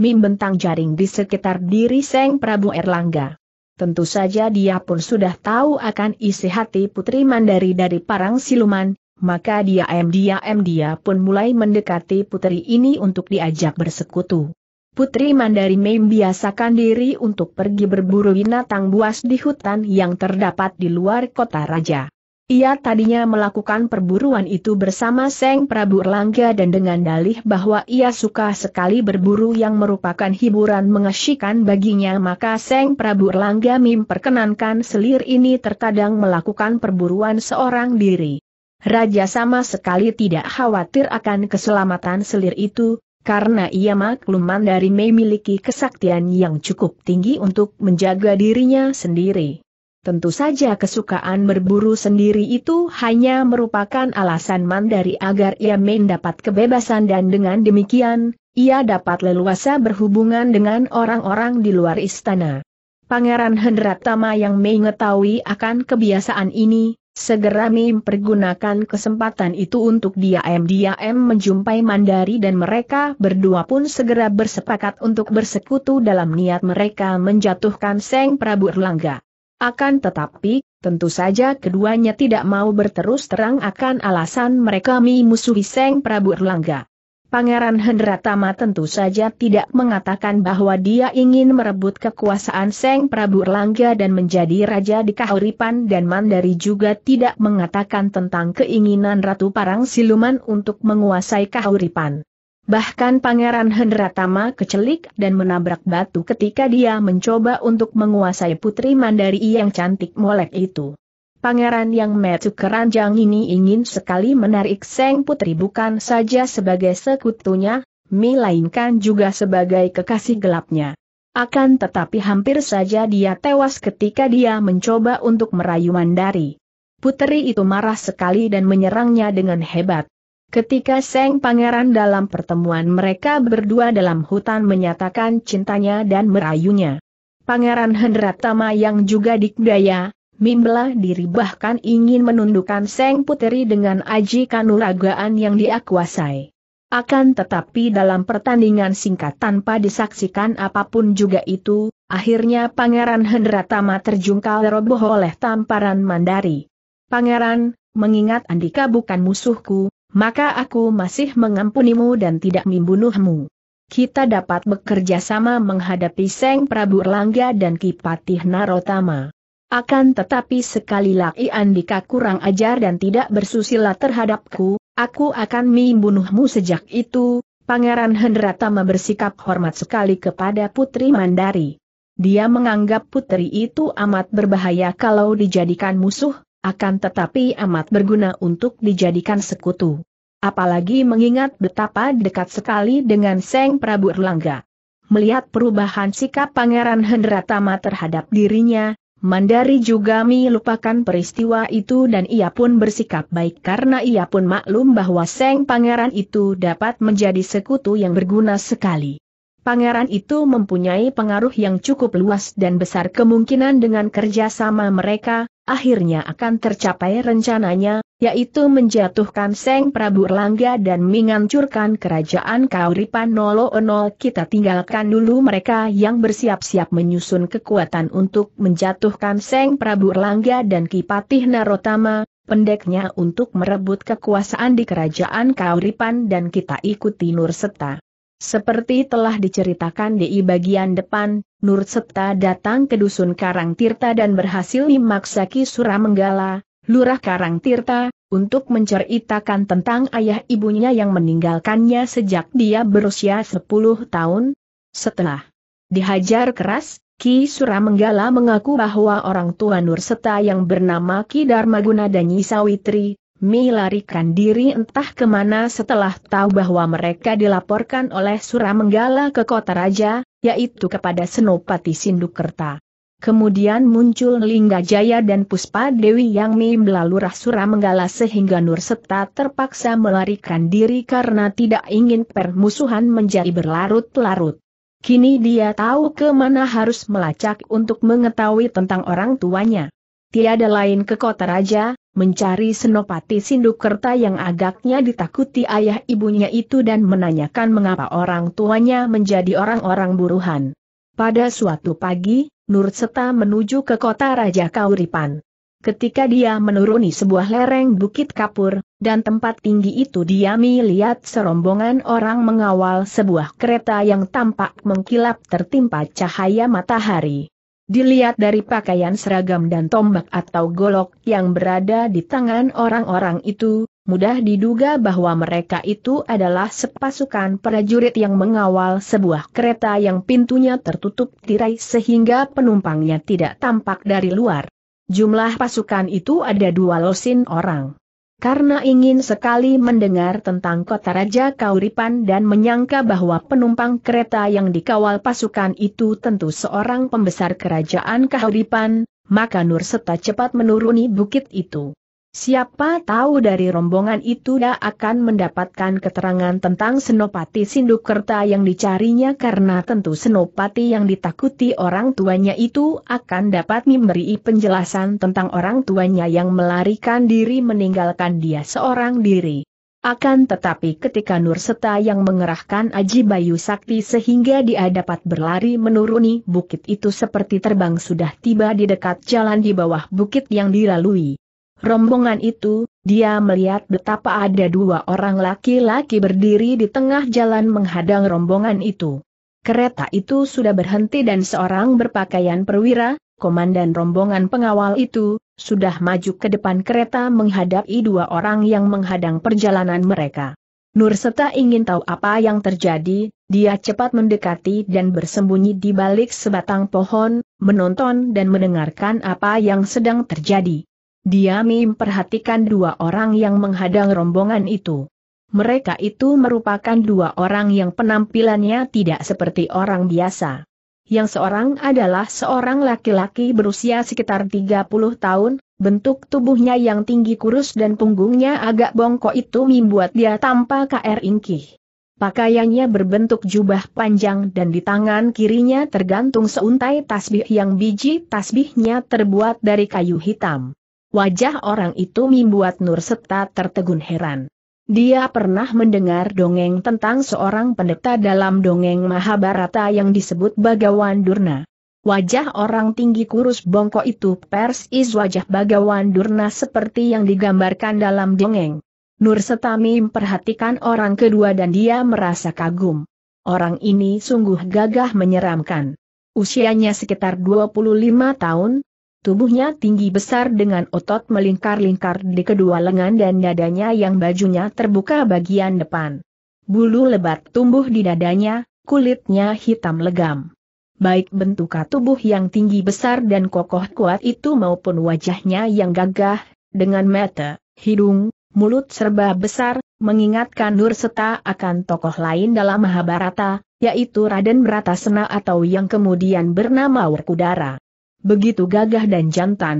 membentang jaring di sekitar diri Seng Prabu Erlangga. Tentu saja dia pun sudah tahu akan isi hati Putri Mandari dari parang siluman, maka dia diam-diam dia pun mulai mendekati putri ini untuk diajak bersekutu. Putri Mandari membiasakan diri untuk pergi berburu binatang buas di hutan yang terdapat di luar kota raja. Ia tadinya melakukan perburuan itu bersama Seng Prabu Erlangga dan dengan dalih bahwa ia suka sekali berburu yang merupakan hiburan mengesyikan baginya maka Seng Prabu Erlangga memperkenankan selir ini terkadang melakukan perburuan seorang diri. Raja sama sekali tidak khawatir akan keselamatan selir itu, karena ia maklum Mei memiliki kesaktian yang cukup tinggi untuk menjaga dirinya sendiri. Tentu saja kesukaan berburu sendiri itu hanya merupakan alasan Mandari agar ia mendapat kebebasan dan dengan demikian, ia dapat leluasa berhubungan dengan orang-orang di luar istana. Pangeran Hendratama yang mengetahui akan kebiasaan ini, segera mempergunakan kesempatan itu untuk diam-diam menjumpai Mandari dan mereka berdua pun segera bersepakat untuk bersekutu dalam niat mereka menjatuhkan Seng Prabu Erlangga. Akan tetapi, tentu saja keduanya tidak mau berterus terang akan alasan mereka memusuhi Seng Prabu Erlangga. Pangeran Hendratama tentu saja tidak mengatakan bahwa dia ingin merebut kekuasaan Seng Prabu Erlangga dan menjadi raja di Kahuripan dan Mandari juga tidak mengatakan tentang keinginan Ratu Parang Siluman untuk menguasai Kahuripan. Bahkan Pangeran Hendratama kecelik dan menabrak batu ketika dia mencoba untuk menguasai putri mandari yang cantik molek itu. Pangeran yang metu keranjang ini ingin sekali menarik Seng Putri bukan saja sebagai sekutunya, melainkan juga sebagai kekasih gelapnya. Akan tetapi hampir saja dia tewas ketika dia mencoba untuk merayu Mandari. Putri itu marah sekali dan menyerangnya dengan hebat. Ketika Seng Pangeran dalam pertemuan mereka berdua dalam hutan menyatakan cintanya dan merayunya. Pangeran Hendratama yang juga dikdaya, mimbla diri bahkan ingin menundukkan Seng Puteri dengan aji kanuragaan yang dia kuasai. Akan tetapi dalam pertandingan singkat tanpa disaksikan apapun juga itu, akhirnya Pangeran Hendratama terjungkal roboh oleh tamparan Mandari. Pangeran, mengingat Andika bukan musuhku, maka aku masih mengampunimu dan tidak membunuhmu. Kita dapat bekerja sama menghadapi Seng Prabu Erlangga dan Kipatih Narotama. Akan tetapi sekali lagi Andika kurang ajar dan tidak bersusila terhadapku, aku akan membunuhmu sejak itu, Pangeran Hendratama bersikap hormat sekali kepada Putri Mandari. Dia menganggap putri itu amat berbahaya kalau dijadikan musuh, akan tetapi amat berguna untuk dijadikan sekutu. Apalagi mengingat betapa dekat sekali dengan Seng Prabu Erlangga. Melihat perubahan sikap Pangeran Hendratama terhadap dirinya, Mandari juga melupakan peristiwa itu dan ia pun bersikap baik karena ia pun maklum bahwa Seng Pangeran itu dapat menjadi sekutu yang berguna sekali. Pangeran itu mempunyai pengaruh yang cukup luas dan besar kemungkinan dengan kerjasama mereka, akhirnya akan tercapai rencananya, yaitu menjatuhkan Seng Prabu Erlangga dan menghancurkan kerajaan Kauripan Nolo Enol. Kita tinggalkan dulu mereka yang bersiap-siap menyusun kekuatan untuk menjatuhkan Seng Prabu Erlangga dan Kipatih Narotama, pendeknya untuk merebut kekuasaan di kerajaan Kauripan dan kita ikuti Nurseta. Seperti telah diceritakan di bagian depan, Nur Setta datang ke dusun Karang Tirta dan berhasil memaksa Ki Suramenggala, Lurah Karang Tirta, untuk menceritakan tentang ayah ibunya yang meninggalkannya sejak dia berusia 10 tahun. Setelah dihajar keras, Ki Suramenggala mengaku bahwa orang tua Nur Setta yang bernama Ki Darmaguna dan Nyisawitri, Mi larikan diri entah kemana setelah tahu bahwa mereka dilaporkan oleh Suramenggala ke kota raja, yaitu kepada Senopati Sindukerta. Kemudian muncul Lingga Jaya dan Puspa Dewi yang Mi Suramenggala Suramengala sehingga Nurseta terpaksa melarikan diri karena tidak ingin permusuhan menjadi berlarut-larut. Kini dia tahu kemana harus melacak untuk mengetahui tentang orang tuanya. Tiada lain ke kota raja, mencari Senopati Sindukerta yang agaknya ditakuti ayah ibunya itu dan menanyakan mengapa orang tuanya menjadi orang-orang buruhan. Pada suatu pagi, Nur Seta menuju ke kota Raja Kauripan. Ketika dia menuruni sebuah lereng Bukit Kapur, dan tempat tinggi itu diami lihat serombongan orang mengawal sebuah kereta yang tampak mengkilap tertimpa cahaya matahari. Dilihat dari pakaian seragam dan tombak atau golok yang berada di tangan orang-orang itu, mudah diduga bahwa mereka itu adalah sepasukan prajurit yang mengawal sebuah kereta yang pintunya tertutup tirai sehingga penumpangnya tidak tampak dari luar. Jumlah pasukan itu ada dua losin orang karena ingin sekali mendengar tentang kota Raja Kauripan dan menyangka bahwa penumpang kereta yang dikawal pasukan itu tentu seorang pembesar kerajaan Kauripan, maka Nur Seta cepat menuruni bukit itu. Siapa tahu dari rombongan itu dia akan mendapatkan keterangan tentang Senopati Sindukerta yang dicarinya karena tentu Senopati yang ditakuti orang tuanya itu akan dapat memberi penjelasan tentang orang tuanya yang melarikan diri meninggalkan dia seorang diri. Akan tetapi ketika Nurseta yang mengerahkan Aji Bayu Sakti sehingga dia dapat berlari menuruni bukit itu seperti terbang sudah tiba di dekat jalan di bawah bukit yang dilalui rombongan itu, dia melihat betapa ada dua orang laki-laki berdiri di tengah jalan menghadang rombongan itu. Kereta itu sudah berhenti dan seorang berpakaian perwira, komandan rombongan pengawal itu, sudah maju ke depan kereta menghadapi dua orang yang menghadang perjalanan mereka. Nur ingin tahu apa yang terjadi, dia cepat mendekati dan bersembunyi di balik sebatang pohon, menonton dan mendengarkan apa yang sedang terjadi. Dia memperhatikan dua orang yang menghadang rombongan itu. Mereka itu merupakan dua orang yang penampilannya tidak seperti orang biasa. Yang seorang adalah seorang laki-laki berusia sekitar 30 tahun, bentuk tubuhnya yang tinggi kurus dan punggungnya agak bongkok itu membuat dia tampak KR ingkih. Pakaiannya berbentuk jubah panjang dan di tangan kirinya tergantung seuntai tasbih yang biji tasbihnya terbuat dari kayu hitam. Wajah orang itu membuat Nur Seta tertegun heran. Dia pernah mendengar dongeng tentang seorang pendeta dalam dongeng Mahabharata yang disebut Bagawan Durna. Wajah orang tinggi kurus bongkok itu persis wajah Bagawan Durna seperti yang digambarkan dalam dongeng. Nur Setami memperhatikan orang kedua dan dia merasa kagum. Orang ini sungguh gagah menyeramkan. Usianya sekitar 25 tahun, Tubuhnya tinggi besar dengan otot melingkar-lingkar di kedua lengan dan dadanya yang bajunya terbuka bagian depan. Bulu lebat tumbuh di dadanya, kulitnya hitam legam. Baik bentuk tubuh yang tinggi besar dan kokoh kuat itu maupun wajahnya yang gagah, dengan mata, hidung, mulut serba besar, mengingatkan Nur Seta akan tokoh lain dalam Mahabharata, yaitu Raden Bratasena atau yang kemudian bernama Warkudara begitu gagah dan jantan.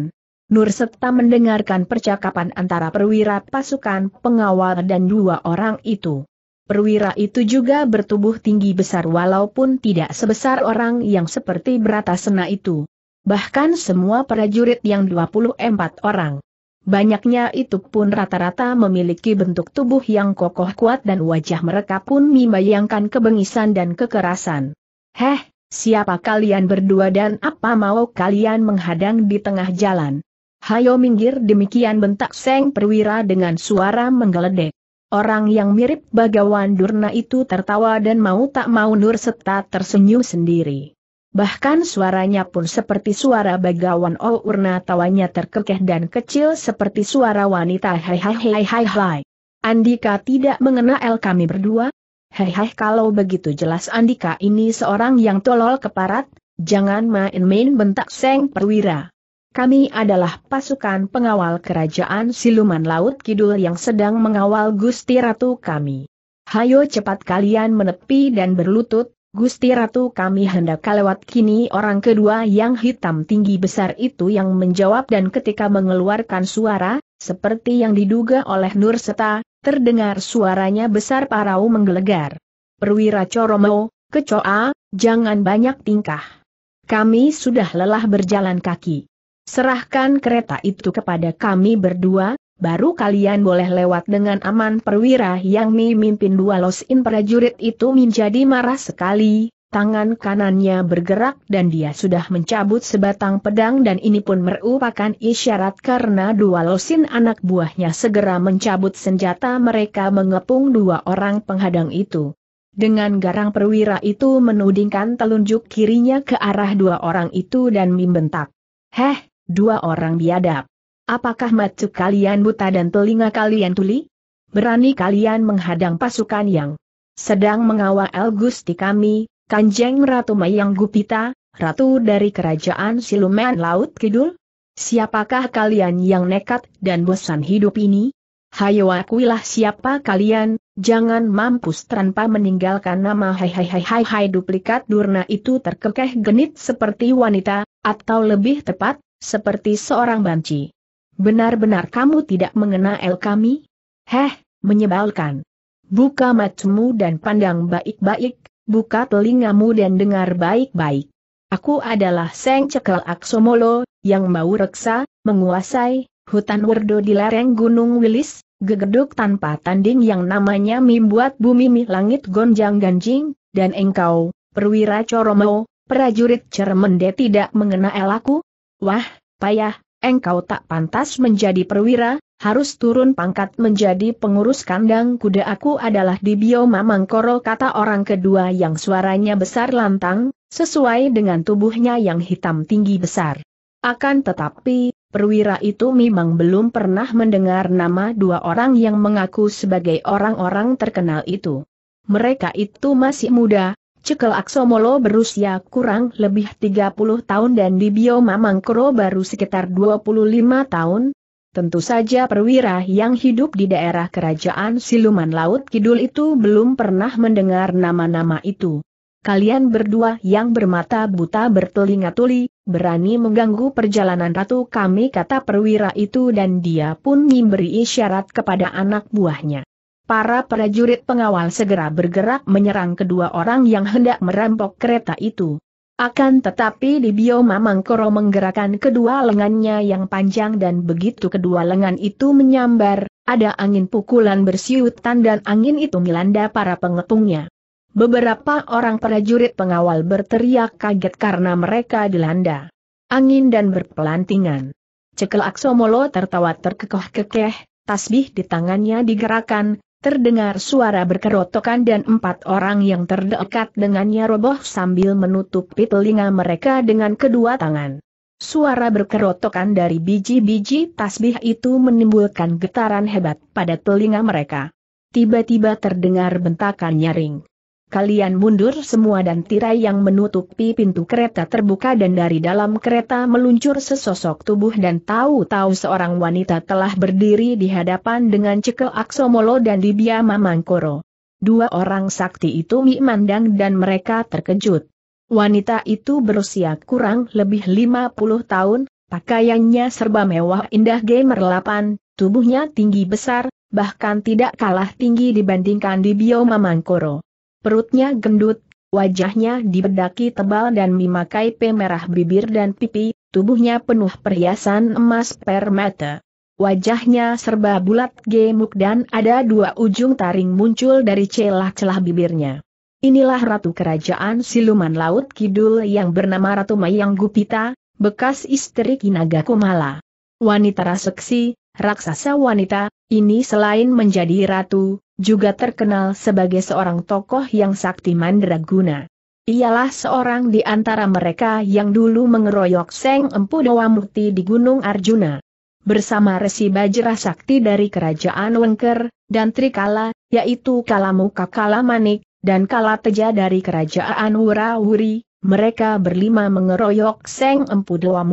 Nur Septa mendengarkan percakapan antara perwira pasukan pengawal dan dua orang itu. Perwira itu juga bertubuh tinggi besar walaupun tidak sebesar orang yang seperti Bratasena itu. Bahkan semua prajurit yang 24 orang. Banyaknya itu pun rata-rata memiliki bentuk tubuh yang kokoh kuat dan wajah mereka pun membayangkan kebengisan dan kekerasan. Heh, Siapa kalian berdua dan apa mau kalian menghadang di tengah jalan? Hayo minggir demikian bentak Seng Perwira dengan suara menggeledek. Orang yang mirip bagawan Durna itu tertawa dan mau tak mau Nur serta tersenyum sendiri. Bahkan suaranya pun seperti suara bagawan Ourna oh tawanya terkekeh dan kecil seperti suara wanita hai hai hai hai hai Andika tidak mengenal kami berdua, Hai kalau begitu jelas Andika ini seorang yang tolol keparat, jangan main-main bentak Seng Perwira. Kami adalah pasukan pengawal kerajaan siluman laut kidul yang sedang mengawal Gusti Ratu kami. Hayo cepat kalian menepi dan berlutut, Gusti Ratu kami hendak lewat kini orang kedua yang hitam tinggi besar itu yang menjawab dan ketika mengeluarkan suara, seperti yang diduga oleh Nur Seta, Terdengar suaranya besar parau menggelegar. Perwira Coromo, kecoa, jangan banyak tingkah. Kami sudah lelah berjalan kaki. Serahkan kereta itu kepada kami berdua, baru kalian boleh lewat dengan aman perwira yang memimpin dua losin prajurit itu menjadi marah sekali, tangan kanannya bergerak dan dia sudah mencabut sebatang pedang dan ini pun merupakan isyarat karena dua losin anak buahnya segera mencabut senjata mereka mengepung dua orang penghadang itu. Dengan garang perwira itu menudingkan telunjuk kirinya ke arah dua orang itu dan membentak. Heh, dua orang biadab. Apakah matu kalian buta dan telinga kalian tuli? Berani kalian menghadang pasukan yang sedang mengawal Gusti kami, Kanjeng Ratu Mayang Gupita, Ratu dari Kerajaan Siluman Laut Kidul? Siapakah kalian yang nekat dan bosan hidup ini? Hayo akuilah siapa kalian, jangan mampus tanpa meninggalkan nama hai hai hai hai hai duplikat durna itu terkekeh genit seperti wanita, atau lebih tepat, seperti seorang banci. Benar-benar kamu tidak mengenal kami? Heh, menyebalkan. Buka matamu dan pandang baik-baik, buka telingamu dan dengar baik-baik. Aku adalah Seng Cekel Aksomolo, yang mau reksa, menguasai, hutan werdo di lereng Gunung Wilis, gegeduk tanpa tanding yang namanya membuat bumi mi langit gonjang ganjing, dan engkau, perwira Coromo, prajurit Cermende tidak mengenal aku? Wah, payah, engkau tak pantas menjadi perwira, harus turun pangkat menjadi pengurus kandang kuda aku adalah di bioma mangkoro. kata orang kedua yang suaranya besar lantang, sesuai dengan tubuhnya yang hitam tinggi besar. Akan tetapi, perwira itu memang belum pernah mendengar nama dua orang yang mengaku sebagai orang-orang terkenal itu. Mereka itu masih muda, Cekel Aksomolo berusia kurang lebih 30 tahun dan di Dibio Mamangkoro baru sekitar 25 tahun. Tentu saja perwira yang hidup di daerah kerajaan Siluman Laut Kidul itu belum pernah mendengar nama-nama itu. Kalian berdua yang bermata buta bertelinga tuli, berani mengganggu perjalanan ratu kami kata perwira itu dan dia pun memberi isyarat kepada anak buahnya para prajurit pengawal segera bergerak menyerang kedua orang yang hendak merampok kereta itu. Akan tetapi di bioma Mangkoro menggerakkan kedua lengannya yang panjang dan begitu kedua lengan itu menyambar, ada angin pukulan bersiutan dan angin itu melanda para pengepungnya. Beberapa orang prajurit pengawal berteriak kaget karena mereka dilanda. Angin dan berpelantingan. Cekel Aksomolo tertawa terkekoh kekeh tasbih di tangannya digerakkan, Terdengar suara berkerotokan dan empat orang yang terdekat dengannya roboh sambil menutupi telinga mereka dengan kedua tangan. Suara berkerotokan dari biji-biji tasbih itu menimbulkan getaran hebat pada telinga mereka. Tiba-tiba terdengar bentakan nyaring. Kalian mundur semua dan tirai yang menutupi pintu kereta terbuka dan dari dalam kereta meluncur sesosok tubuh dan tahu-tahu seorang wanita telah berdiri di hadapan dengan cekel Aksomolo dan Dibia Mamangkoro. Dua orang sakti itu memandang dan mereka terkejut. Wanita itu berusia kurang lebih 50 tahun, pakaiannya serba mewah indah gamer 8, tubuhnya tinggi besar, bahkan tidak kalah tinggi dibandingkan di Bio Mamangkoro perutnya gendut, wajahnya dibedaki tebal dan memakai pemerah bibir dan pipi, tubuhnya penuh perhiasan emas permata. Wajahnya serba bulat gemuk dan ada dua ujung taring muncul dari celah-celah bibirnya. Inilah Ratu Kerajaan Siluman Laut Kidul yang bernama Ratu Mayang Gupita, bekas istri Kinaga Kumala. Wanita raseksi, raksasa wanita, ini selain menjadi ratu, juga terkenal sebagai seorang tokoh yang sakti mandraguna. Ialah seorang di antara mereka yang dulu mengeroyok Seng Empu Dewa di Gunung Arjuna. Bersama Resi Bajra Sakti dari Kerajaan Wengker, dan Trikala, yaitu Kalamuka Kalamanik, dan Kalateja dari Kerajaan Wurawuri, mereka berlima mengeroyok Seng Empu Dewa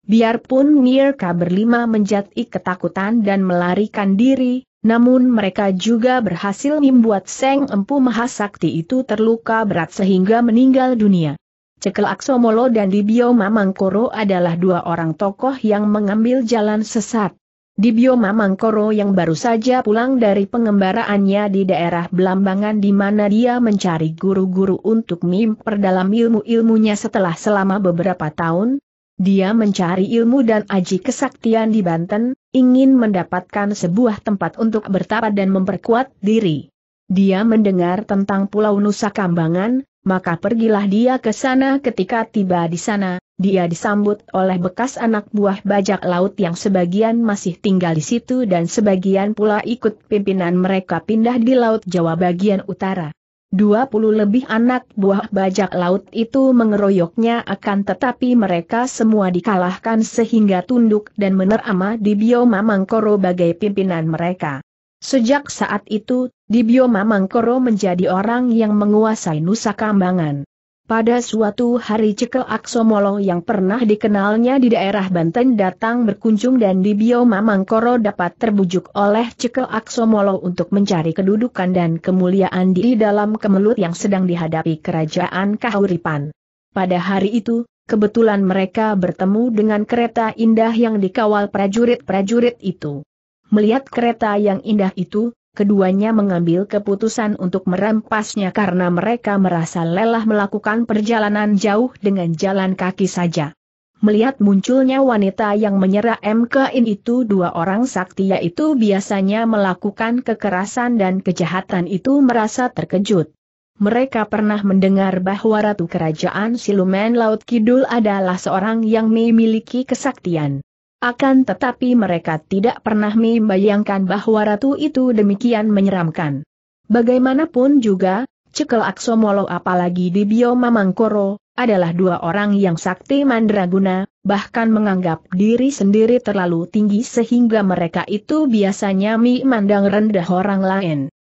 Biarpun Mirka berlima menjadi ketakutan dan melarikan diri, namun mereka juga berhasil membuat Seng Empu Mahasakti itu terluka berat sehingga meninggal dunia. Cekel Aksomolo dan Dibio Mamangkoro adalah dua orang tokoh yang mengambil jalan sesat. Dibio Mamangkoro yang baru saja pulang dari pengembaraannya di daerah Belambangan di mana dia mencari guru-guru untuk memperdalam ilmu-ilmunya setelah selama beberapa tahun, dia mencari ilmu dan aji kesaktian di Banten, ingin mendapatkan sebuah tempat untuk bertapa dan memperkuat diri. Dia mendengar tentang Pulau Nusa Kambangan, maka pergilah dia ke sana ketika tiba di sana, dia disambut oleh bekas anak buah bajak laut yang sebagian masih tinggal di situ dan sebagian pula ikut pimpinan mereka pindah di Laut Jawa bagian utara. Dua Puluh lebih anak buah bajak laut itu mengeroyoknya akan tetapi mereka semua dikalahkan sehingga tunduk dan menerama di bioma Mangkoro bagai pimpinan mereka. Sejak saat itu, di bioma Mangkoro menjadi orang yang menguasai Nusa Kambangan. Pada suatu hari Cekel Aksomolo yang pernah dikenalnya di daerah Banten datang berkunjung dan di bioma Mangkoro dapat terbujuk oleh Cekel Aksomolo untuk mencari kedudukan dan kemuliaan di dalam kemelut yang sedang dihadapi kerajaan Kahuripan. Pada hari itu, kebetulan mereka bertemu dengan kereta indah yang dikawal prajurit-prajurit itu. Melihat kereta yang indah itu, keduanya mengambil keputusan untuk merampasnya karena mereka merasa lelah melakukan perjalanan jauh dengan jalan kaki saja. Melihat munculnya wanita yang menyerah MKN itu dua orang sakti yaitu biasanya melakukan kekerasan dan kejahatan itu merasa terkejut. Mereka pernah mendengar bahwa Ratu Kerajaan Siluman Laut Kidul adalah seorang yang memiliki kesaktian. Akan tetapi mereka tidak pernah membayangkan bahwa ratu itu demikian menyeramkan. Bagaimanapun juga, Cekel Aksomolo apalagi di Bioma Mangkoro, adalah dua orang yang sakti mandraguna, bahkan menganggap diri sendiri terlalu tinggi sehingga mereka itu biasanya memandang rendah orang lain.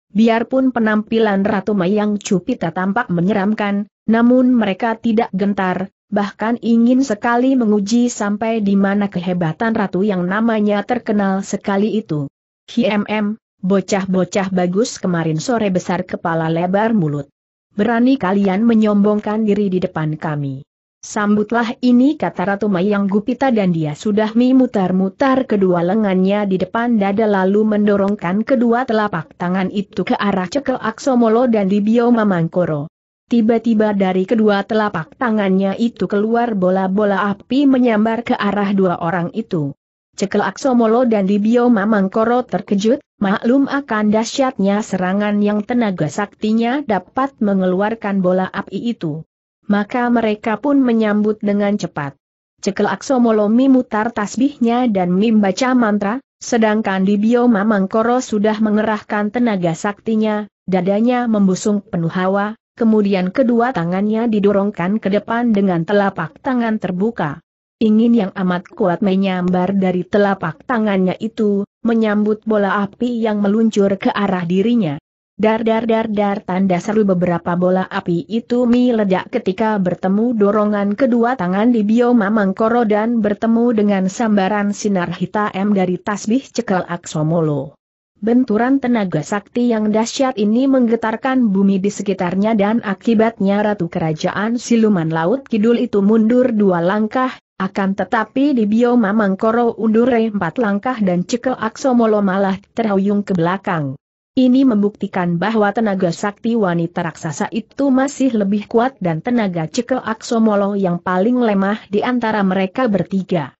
Biarpun penampilan Ratu Mayang Cupita tampak menyeramkan, namun mereka tidak gentar, bahkan ingin sekali menguji sampai di mana kehebatan ratu yang namanya terkenal sekali itu. HMM, bocah-bocah bagus kemarin sore besar kepala lebar mulut. Berani kalian menyombongkan diri di depan kami. Sambutlah ini kata Ratu Mayang Gupita dan dia sudah memutar-mutar kedua lengannya di depan dada lalu mendorongkan kedua telapak tangan itu ke arah cekel Aksomolo dan Dibio Mamangkoro. Tiba-tiba dari kedua telapak tangannya itu keluar bola-bola api menyambar ke arah dua orang itu. Cekel Aksomolo dan Dibio Mamangkoro terkejut, maklum akan dahsyatnya serangan yang tenaga saktinya dapat mengeluarkan bola api itu. Maka mereka pun menyambut dengan cepat. Cekel Aksomolo memutar tasbihnya dan membaca mantra, sedangkan Dibio Mamangkoro sudah mengerahkan tenaga saktinya, dadanya membusung penuh hawa, kemudian kedua tangannya didorongkan ke depan dengan telapak tangan terbuka. Ingin yang amat kuat menyambar dari telapak tangannya itu, menyambut bola api yang meluncur ke arah dirinya. Dar dar dar dar tanda seru beberapa bola api itu meledak ketika bertemu dorongan kedua tangan di bioma Mangkoro dan bertemu dengan sambaran sinar hitam dari tasbih cekal Aksomolo. Benturan tenaga sakti yang dahsyat ini menggetarkan bumi di sekitarnya dan akibatnya Ratu Kerajaan Siluman Laut Kidul itu mundur dua langkah, akan tetapi di bioma Mangkoro undure empat langkah dan Cekel Aksomolo malah terhuyung ke belakang. Ini membuktikan bahwa tenaga sakti wanita raksasa itu masih lebih kuat dan tenaga Cekel Aksomolo yang paling lemah di antara mereka bertiga.